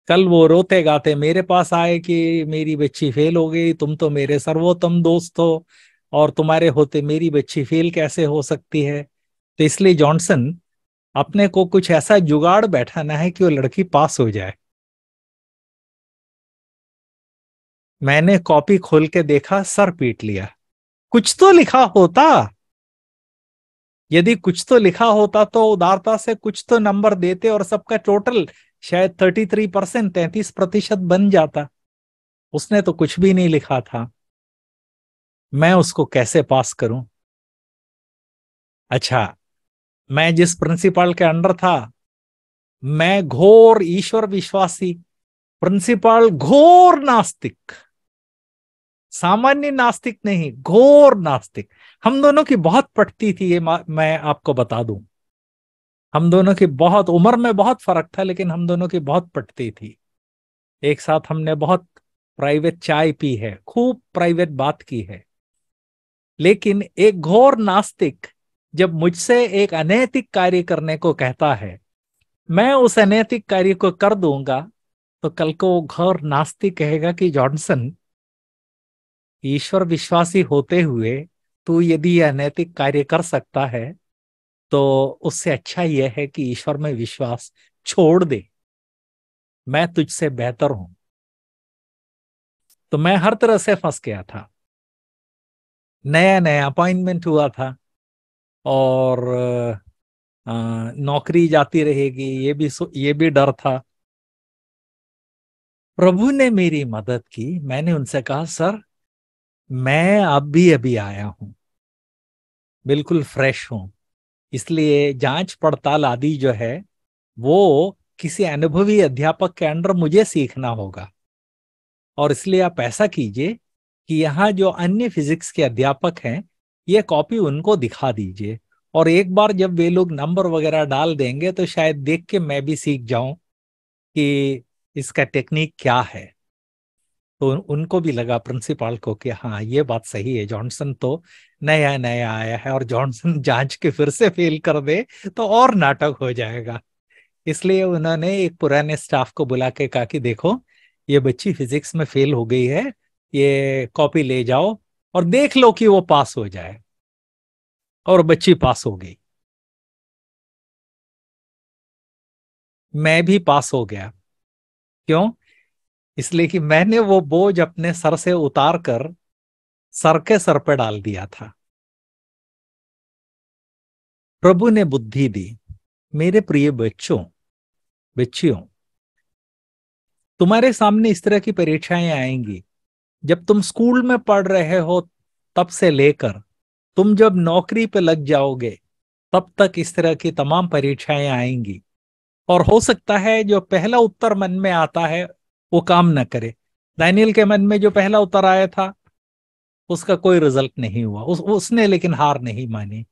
[SPEAKER 1] कल वो रोते गाते मेरे पास आए कि मेरी बच्ची फेल हो गई तुम तो मेरे सर्वोत्तम दोस्त हो और तुम्हारे होते मेरी बच्ची फेल कैसे हो सकती है तो इसलिए जॉनसन अपने को कुछ ऐसा जुगाड़ बैठाना है कि वो लड़की पास हो जाए मैंने कॉपी खोल के देखा सर पीट लिया कुछ तो लिखा होता यदि कुछ तो लिखा होता तो उदारता से कुछ तो नंबर देते और सबका टोटल शायद थर्टी थ्री परसेंट तैतीस प्रतिशत बन जाता उसने तो कुछ भी नहीं लिखा था मैं उसको कैसे पास करूं अच्छा मैं जिस प्रिंसिपल के अंडर था मैं घोर ईश्वर विश्वासी प्रिंसिपल घोर नास्तिक सामान्य नास्तिक नहीं घोर नास्तिक हम दोनों की बहुत पटती थी ये मैं आपको बता दूं हम दोनों की बहुत उम्र में बहुत फर्क था लेकिन हम दोनों की बहुत पटती थी एक साथ हमने बहुत प्राइवेट चाय पी है खूब प्राइवेट बात की है लेकिन एक घोर नास्तिक जब मुझसे एक अनैतिक कार्य करने को कहता है मैं उस अनैतिक कार्य को कर दूंगा तो कल को वो घोर नास्तिक कहेगा कि जॉनसन ईश्वर विश्वासी होते हुए तू यदि अनैतिक कार्य कर सकता है तो उससे अच्छा यह है कि ईश्वर में विश्वास छोड़ दे मैं तुझसे बेहतर हूं तो मैं हर तरह से फंस गया था नया नया अपॉइंटमेंट हुआ था और आ, नौकरी जाती रहेगी ये भी ये भी डर था प्रभु ने मेरी मदद की मैंने उनसे कहा सर मैं अभी अभी आया हूं बिल्कुल फ्रेश हूं इसलिए जांच पड़ताल आदि जो है वो किसी अनुभवी अध्यापक के अंडर मुझे सीखना होगा और इसलिए आप ऐसा कीजिए कि यहाँ जो अन्य फिजिक्स के अध्यापक हैं ये कॉपी उनको दिखा दीजिए और एक बार जब वे लोग नंबर वगैरह डाल देंगे तो शायद देख के मैं भी सीख जाऊं कि इसका टेक्निक क्या है तो उनको भी लगा प्रिंसिपाल को कि हाँ ये बात सही है जॉनसन तो नया नया आया है और जॉनसन जांच के फिर से फेल कर दे तो और नाटक हो जाएगा इसलिए उन्होंने एक पुराने स्टाफ को बुला के कहा कि देखो ये बच्ची फिजिक्स में फेल हो गई है ये कॉपी ले जाओ और देख लो कि वो पास हो जाए और बच्ची पास हो गई मैं भी पास हो गया क्यों इसलिए कि मैंने वो बोझ अपने सर से उतार कर सर के सर पे डाल दिया था प्रभु ने बुद्धि दी मेरे प्रिय बच्चों बच्चियों तुम्हारे सामने इस तरह की परीक्षाएं आएंगी जब तुम स्कूल में पढ़ रहे हो तब से लेकर तुम जब नौकरी पे लग जाओगे तब तक इस तरह की तमाम परीक्षाएं आएंगी और हो सकता है जो पहला उत्तर मन में आता है वो काम ना करे दानियल के मन में जो पहला उत्तर आया था उसका कोई रिजल्ट नहीं हुआ उस, उसने लेकिन हार नहीं मानी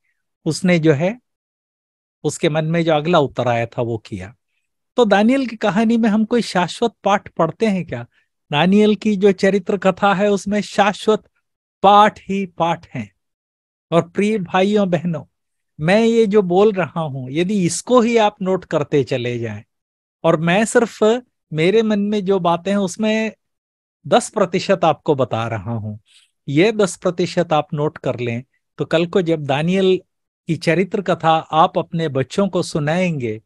[SPEAKER 1] उसने जो है उसके मन में जो अगला उत्तर आया था वो किया तो दानियल की कहानी में हम कोई शाश्वत पाठ पढ़ते हैं क्या दानियल की जो चरित्र कथा है उसमें शाश्वत पाठ ही पाठ है और प्रिय भाइयों बहनों मैं ये जो बोल रहा हूं यदि इसको ही आप नोट करते चले जाएं और मैं सिर्फ मेरे मन में जो बातें हैं उसमें दस प्रतिशत आपको बता रहा हूं ये दस प्रतिशत आप नोट कर लें तो कल को जब दानियल की चरित्र कथा आप अपने बच्चों को सुनाएंगे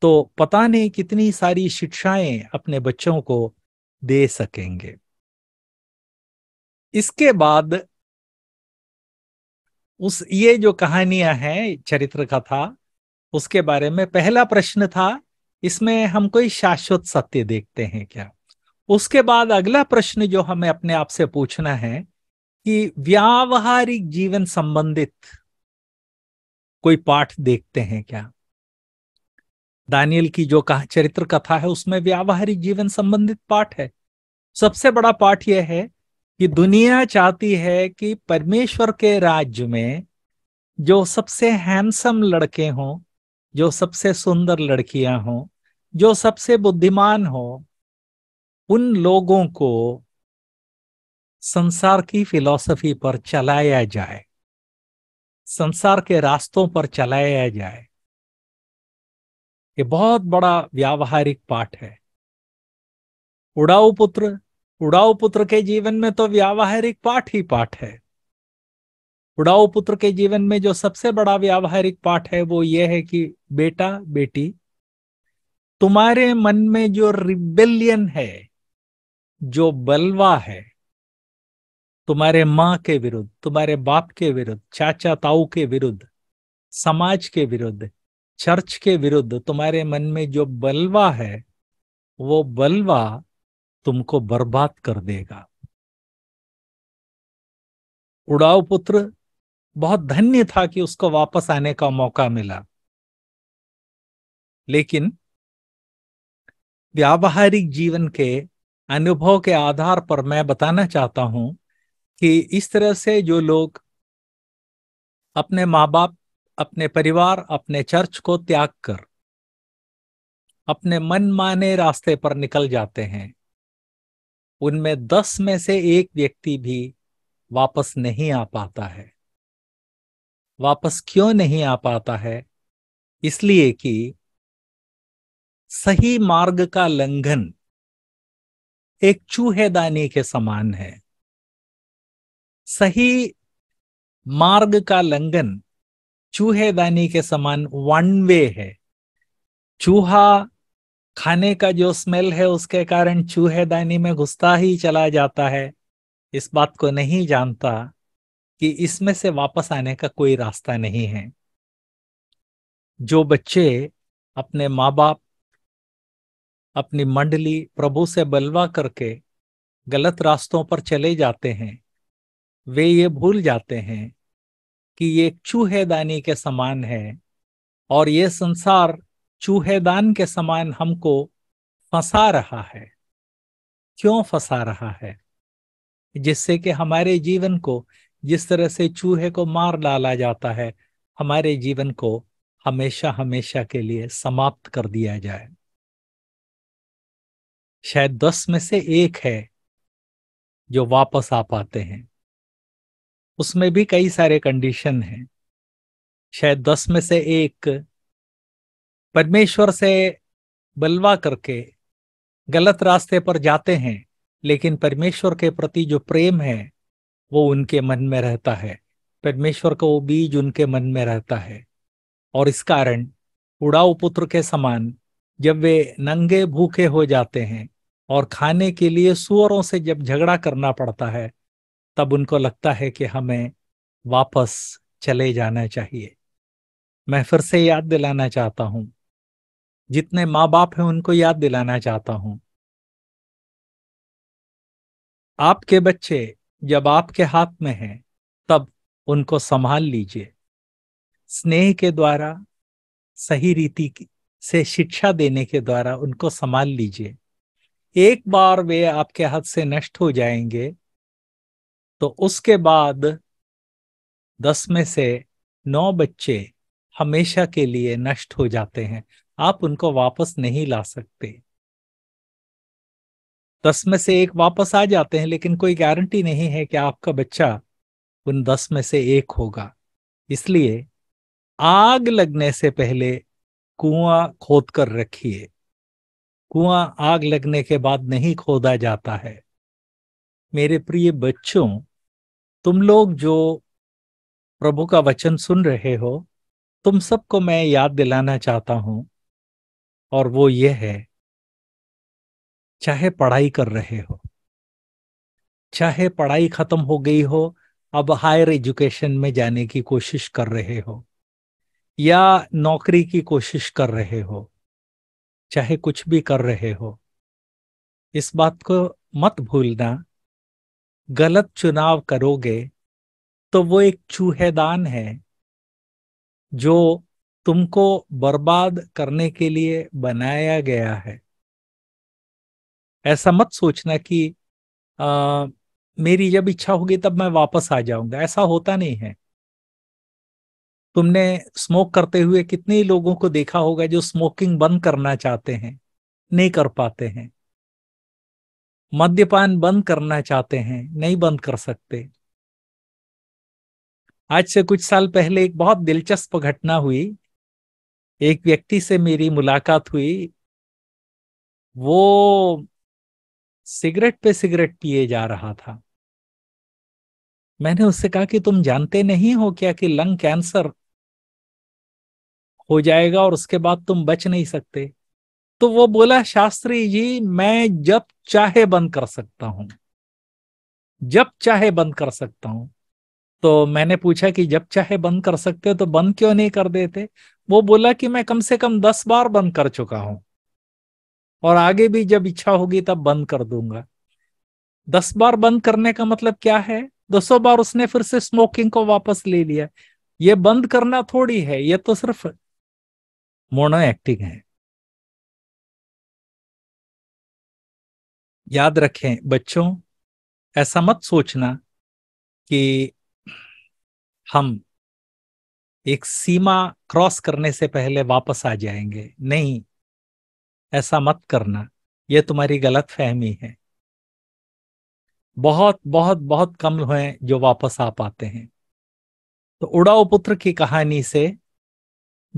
[SPEAKER 1] तो पता नहीं कितनी सारी शिक्षाएं अपने बच्चों को दे सकेंगे इसके बाद उस ये जो कहानियां हैं चरित्र कथा उसके बारे में पहला प्रश्न था इसमें हम कोई शाश्वत सत्य देखते हैं क्या उसके बाद अगला प्रश्न जो हमें अपने आप से पूछना है कि व्यावहारिक जीवन संबंधित कोई पाठ देखते हैं क्या दानियल की जो कहा चरित्र कथा है उसमें व्यावहारिक जीवन संबंधित पाठ है सबसे बड़ा पाठ यह है कि दुनिया चाहती है कि परमेश्वर के राज्य में जो सबसे हैंडसम लड़के हों जो सबसे सुंदर लड़कियां हों जो सबसे बुद्धिमान हो उन लोगों को संसार की फिलॉसफी पर चलाया जाए संसार के रास्तों पर चलाया जाए ये बहुत बड़ा व्यावहारिक पाठ है उड़ाऊ पुत्र उड़ाऊ पुत्र के जीवन में तो व्यावहारिक पाठ ही पाठ है उड़ाऊ पुत्र के जीवन में जो सबसे बड़ा व्यावहारिक पाठ है वो ये है कि बेटा बेटी तुम्हारे मन में जो रिबेलियन है जो बलवा है तुम्हारे माँ के विरुद्ध तुम्हारे बाप के विरुद्ध चाचा ताऊ के विरुद्ध समाज के विरुद्ध चर्च के विरुद्ध तुम्हारे मन में जो बलवा है वो बलवा तुमको बर्बाद कर देगा उड़ाव पुत्र बहुत धन्य था कि उसको वापस आने का मौका मिला लेकिन व्यावहारिक जीवन के अनुभव के आधार पर मैं बताना चाहता हूं कि इस तरह से जो लोग अपने माँ बाप अपने परिवार अपने चर्च को त्याग कर अपने मन माने रास्ते पर निकल जाते हैं उनमें दस में से एक व्यक्ति भी वापस नहीं आ पाता है वापस क्यों नहीं आ पाता है इसलिए कि सही मार्ग का लंघन एक चूहेदानी के समान है सही मार्ग का लंघन चूहेदानी के समान वन वे है चूहा खाने का जो स्मेल है उसके कारण चूहेदानी में घुसता ही चला जाता है इस बात को नहीं जानता कि इसमें से वापस आने का कोई रास्ता नहीं है जो बच्चे अपने माँ बाप अपनी मंडली प्रभु से बलवा करके गलत रास्तों पर चले जाते हैं वे ये भूल जाते हैं कि ये चूहेदानी के समान है और ये संसार चूहेदान के समान हमको फंसा रहा है क्यों फंसा रहा है जिससे कि हमारे जीवन को जिस तरह से चूहे को मार डाला जाता है हमारे जीवन को हमेशा हमेशा के लिए समाप्त कर दिया जाए शायद दस में से एक है जो वापस आ पाते हैं उसमें भी कई सारे कंडीशन हैं शायद दस में से एक परमेश्वर से बलवा करके गलत रास्ते पर जाते हैं लेकिन परमेश्वर के प्रति जो प्रेम है वो उनके मन में रहता है परमेश्वर का वो बीज उनके मन में रहता है और इस कारण उड़ाऊ पुत्र के समान जब वे नंगे भूखे हो जाते हैं और खाने के लिए सुअरों से जब झगड़ा करना पड़ता है तब उनको लगता है कि हमें वापस चले जाना चाहिए मैं फिर से याद दिलाना चाहता हूं जितने माँ बाप हैं उनको याद दिलाना चाहता हूं आपके बच्चे जब आपके हाथ में है तब उनको संभाल लीजिए स्नेह के द्वारा सही रीति से शिक्षा देने के द्वारा उनको संभाल लीजिए एक बार वे आपके हाथ से नष्ट हो जाएंगे तो उसके बाद दस में से नौ बच्चे हमेशा के लिए नष्ट हो जाते हैं आप उनको वापस नहीं ला सकते दस में से एक वापस आ जाते हैं लेकिन कोई गारंटी नहीं है कि आपका बच्चा उन दस में से एक होगा इसलिए आग लगने से पहले कुआं खोद कर रखिए कुआं आग लगने के बाद नहीं खोदा जाता है मेरे प्रिय बच्चों तुम लोग जो प्रभु का वचन सुन रहे हो तुम सबको मैं याद दिलाना चाहता हूं और वो ये है चाहे पढ़ाई कर रहे हो चाहे पढ़ाई खत्म हो गई हो अब हायर एजुकेशन में जाने की कोशिश कर रहे हो या नौकरी की कोशिश कर रहे हो चाहे कुछ भी कर रहे हो इस बात को मत भूलना गलत चुनाव करोगे तो वो एक चूहेदान है जो तुमको बर्बाद करने के लिए बनाया गया है ऐसा मत सोचना कि आ, मेरी जब इच्छा होगी तब मैं वापस आ जाऊंगा ऐसा होता नहीं है तुमने स्मोक करते हुए कितने लोगों को देखा होगा जो स्मोकिंग बंद करना चाहते हैं नहीं कर पाते हैं मद्यपान बंद करना चाहते हैं नहीं बंद कर सकते आज से कुछ साल पहले एक बहुत दिलचस्प घटना हुई एक व्यक्ति से मेरी मुलाकात हुई वो सिगरेट पे सिगरेट पिए जा रहा था मैंने उससे कहा कि तुम जानते नहीं हो क्या कि लंग कैंसर हो जाएगा और उसके बाद तुम बच नहीं सकते तो वो बोला शास्त्री जी मैं जब चाहे बंद कर सकता हूं जब चाहे बंद कर सकता हूं तो मैंने पूछा कि जब चाहे बंद कर सकते हो तो बंद क्यों नहीं कर देते वो बोला कि मैं कम से कम दस बार बंद कर चुका हूं और आगे भी जब इच्छा होगी तब बंद कर दूंगा दस बार बंद करने का मतलब क्या है दसो बार उसने फिर से स्मोकिंग को वापस ले लिया ये बंद करना थोड़ी है ये तो सिर्फ मोनो एक्टिंग है याद रखें बच्चों ऐसा मत सोचना कि हम एक सीमा क्रॉस करने से पहले वापस आ जाएंगे नहीं ऐसा मत करना यह तुम्हारी गलत फहमी है बहुत बहुत बहुत कम हुए जो वापस आ पाते हैं तो उड़ाओ पुत्र की कहानी से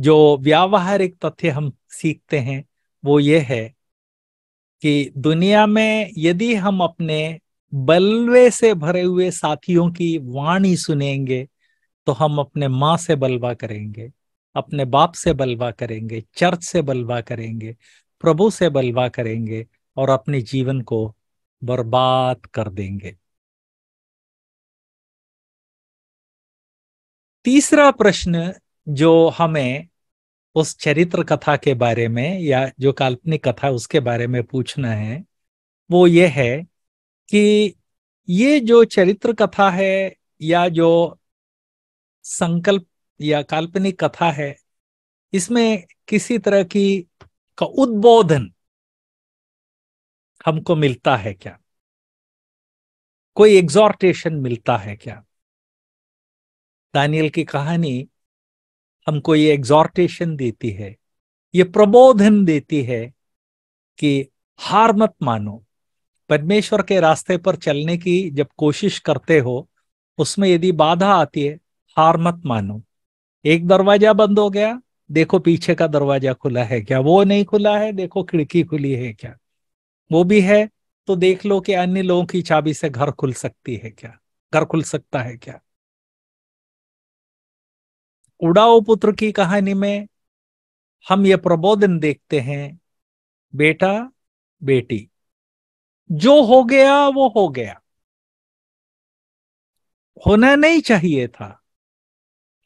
[SPEAKER 1] जो व्यावहारिक तथ्य हम सीखते हैं वो ये है कि दुनिया में यदि हम अपने बलवे से भरे हुए साथियों की वाणी सुनेंगे तो हम अपने माँ से बलवा करेंगे अपने बाप से बलवा करेंगे चर्च से बलवा करेंगे प्रभु से बलवा करेंगे और अपने जीवन को बर्बाद कर देंगे तीसरा प्रश्न जो हमें उस चरित्र कथा के बारे में या जो काल्पनिक कथा उसके बारे में पूछना है वो ये है कि ये जो चरित्र कथा है या जो संकल्प या काल्पनिक कथा है इसमें किसी तरह की का उद्बोधन हमको मिलता है क्या कोई एग्जॉर्टेशन मिलता है क्या दानियल की कहानी हमको ये एग्जॉर्टेशन देती है ये प्रबोधन देती है कि हार मत मानो परमेश्वर के रास्ते पर चलने की जब कोशिश करते हो उसमें यदि बाधा आती है हार मत मानो एक दरवाजा बंद हो गया देखो पीछे का दरवाजा खुला है क्या वो नहीं खुला है देखो खिड़की खुली है क्या वो भी है तो देख लो कि अन्य लोगों की चाबी से घर खुल सकती है क्या घर खुल सकता है क्या उड़ाओ पुत्र की कहानी में हम ये प्रबोधन देखते हैं बेटा बेटी जो हो गया वो हो गया होना नहीं चाहिए था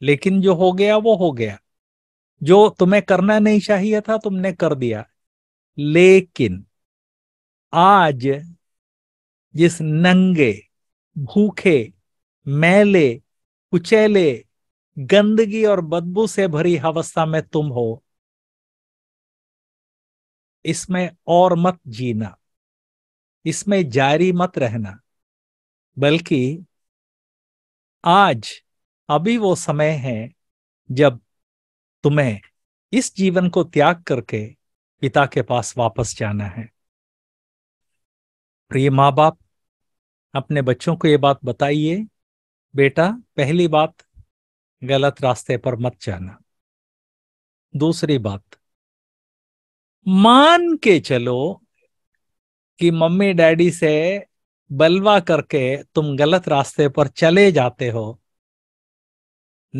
[SPEAKER 1] लेकिन जो हो गया वो हो गया जो तुम्हें करना नहीं चाहिए था तुमने कर दिया लेकिन आज जिस नंगे भूखे मैले कुचैले गंदगी और बदबू से भरी अवस्था में तुम हो इसमें और मत जीना इसमें जारी मत रहना बल्कि आज अभी वो समय है जब तुम्हें इस जीवन को त्याग करके पिता के पास वापस जाना है प्रिय माँ बाप अपने बच्चों को ये बात बताइए बेटा पहली बात गलत रास्ते पर मत जाना दूसरी बात मान के चलो कि मम्मी डैडी से बलवा करके तुम गलत रास्ते पर चले जाते हो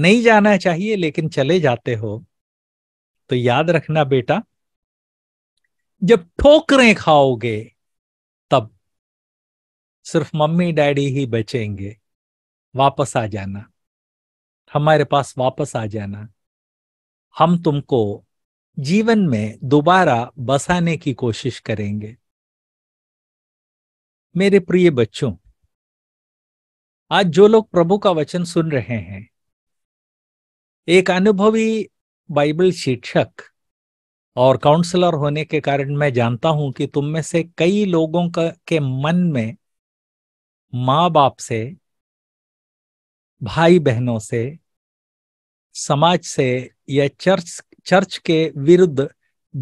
[SPEAKER 1] नहीं जाना चाहिए लेकिन चले जाते हो तो याद रखना बेटा जब ठोकरें खाओगे तब सिर्फ मम्मी डैडी ही बचेंगे वापस आ जाना हमारे पास वापस आ जाना हम तुमको जीवन में दोबारा बसाने की कोशिश करेंगे मेरे प्रिय बच्चों आज जो लोग प्रभु का वचन सुन रहे हैं एक अनुभवी बाइबल शिक्षक और काउंसलर होने के कारण मैं जानता हूं कि तुम में से कई लोगों का के मन में माँ बाप से भाई बहनों से समाज से या चर्च चर्च के विरुद्ध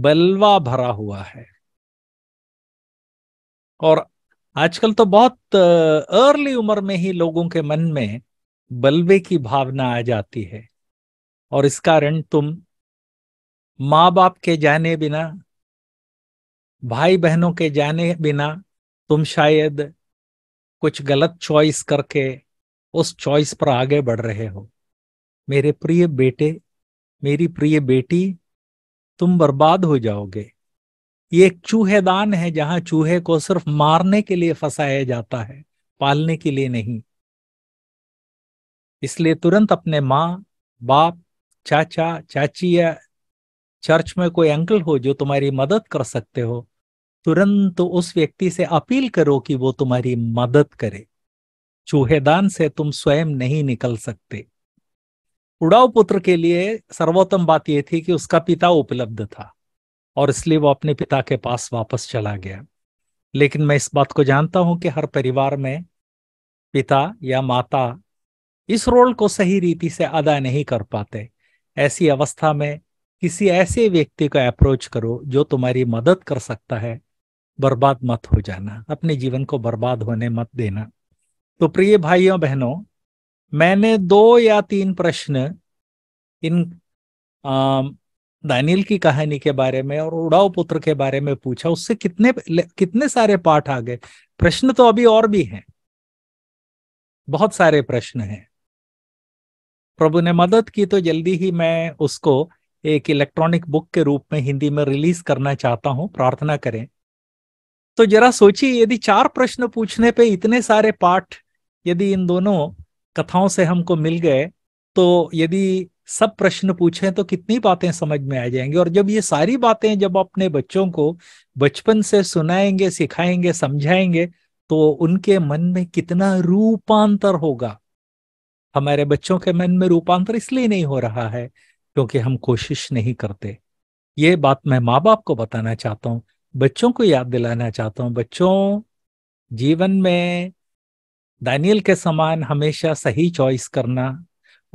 [SPEAKER 1] बलवा भरा हुआ है और आजकल तो बहुत अर्ली उम्र में ही लोगों के मन में बलवे की भावना आ जाती है और इसका ऋण तुम माँ बाप के जाने बिना भाई बहनों के जाने बिना तुम शायद कुछ गलत चॉइस करके उस चॉइस पर आगे बढ़ रहे हो मेरे प्रिय बेटे मेरी प्रिय बेटी तुम बर्बाद हो जाओगे ये एक चूहेदान है जहां चूहे को सिर्फ मारने के लिए फंसाया जाता है पालने के लिए नहीं इसलिए तुरंत अपने माँ बाप चाचा चाची या चर्च में कोई अंकल हो जो तुम्हारी मदद कर सकते हो तुरंत उस व्यक्ति से अपील करो कि वो तुम्हारी मदद करे चूहेदान से तुम स्वयं नहीं निकल सकते उड़ाव पुत्र के लिए सर्वोत्तम बात यह थी कि उसका पिता उपलब्ध था और इसलिए वो अपने पिता के पास वापस चला गया लेकिन मैं इस बात को जानता हूं कि हर परिवार में पिता या माता इस रोल को सही रीति से अदा नहीं कर पाते ऐसी अवस्था में किसी ऐसे व्यक्ति को अप्रोच करो जो तुम्हारी मदद कर सकता है बर्बाद मत हो जाना अपने जीवन को बर्बाद होने मत देना तो प्रिय भाइयों बहनों मैंने दो या तीन प्रश्न इन दानियल की कहानी के बारे में और उड़ाव पुत्र के बारे में पूछा उससे कितने कितने सारे पाठ आ गए प्रश्न तो अभी और भी हैं बहुत सारे प्रश्न हैं प्रभु ने मदद की तो जल्दी ही मैं उसको एक इलेक्ट्रॉनिक बुक के रूप में हिंदी में रिलीज करना चाहता हूँ प्रार्थना करें तो जरा सोचिए यदि चार प्रश्न पूछने पे इतने सारे पाठ यदि इन दोनों कथाओं से हमको मिल गए तो यदि सब प्रश्न पूछें तो कितनी बातें समझ में आ जाएंगी और जब ये सारी बातें जब अपने बच्चों को बचपन से सुनाएंगे सिखाएंगे समझाएंगे तो उनके मन में कितना रूपांतर होगा हमारे बच्चों के मन में रूपांतर इसलिए नहीं हो रहा है क्योंकि हम कोशिश नहीं करते ये बात मैं माँ बाप को बताना चाहता हूँ बच्चों को याद दिलाना चाहता हूँ बच्चों जीवन में दानियल के समान हमेशा सही चॉइस करना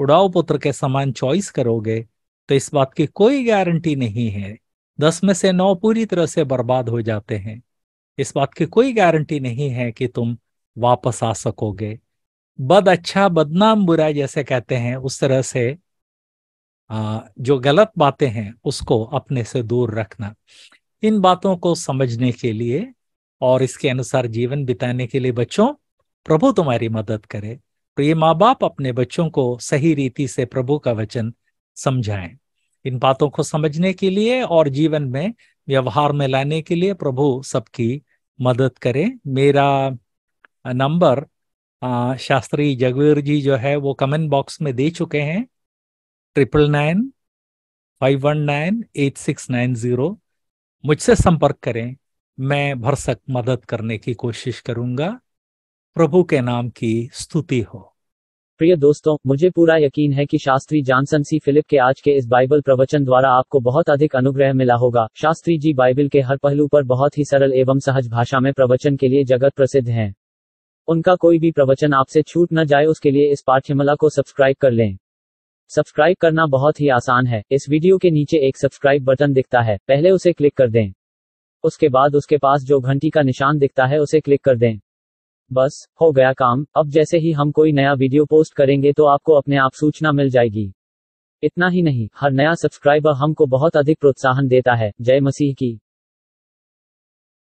[SPEAKER 1] उड़ाव पुत्र के समान चॉइस करोगे तो इस बात की कोई गारंटी नहीं है दस में से नौ पूरी तरह से बर्बाद हो जाते हैं इस बात की कोई गारंटी नहीं है कि तुम वापस आ सकोगे बद अच्छा बदनाम बुरा जैसे कहते हैं उस तरह से जो गलत बातें हैं उसको अपने से दूर रखना इन बातों को समझने के लिए और इसके अनुसार जीवन बिताने के लिए बच्चों प्रभु तुम्हारी मदद करे प्रिय माँ बाप अपने बच्चों को सही रीति से प्रभु का वचन समझाएं इन बातों को समझने के लिए और जीवन में व्यवहार में लाने के लिए प्रभु सबकी मदद करे मेरा नंबर आ, शास्त्री जगवीर जी जो है वो कमेंट बॉक्स में दे चुके हैं triple nine five one nine eight six nine zero मुझसे संपर्क करें मैं भरसक मदद करने की कोशिश करूंगा प्रभु के नाम की स्तुति हो प्रिय दोस्तों मुझे पूरा यकीन है कि शास्त्री जॉनसन सी फिलिप के आज के इस बाइबल प्रवचन द्वारा आपको बहुत अधिक अनुग्रह मिला होगा शास्त्री जी बाइबल के हर पहलू पर बहुत ही सरल एवं सहज भाषा में प्रवचन के लिए जगत प्रसिद्ध हैं उनका कोई भी प्रवचन आपसे छूट न जाए उसके लिए इस पाठ्यमला को सब्सक्राइब कर लें सब्सक्राइब करना बहुत ही आसान है इस वीडियो के नीचे एक सब्सक्राइब बटन दिखता है पहले उसे क्लिक कर दें उसके बाद उसके पास जो घंटी का निशान दिखता है उसे क्लिक कर दें बस हो गया काम अब जैसे ही हम कोई नया वीडियो पोस्ट करेंगे तो आपको अपने आप सूचना मिल जाएगी इतना ही नहीं हर नया सब्सक्राइबर हमको बहुत अधिक प्रोत्साहन देता है जय मसीह की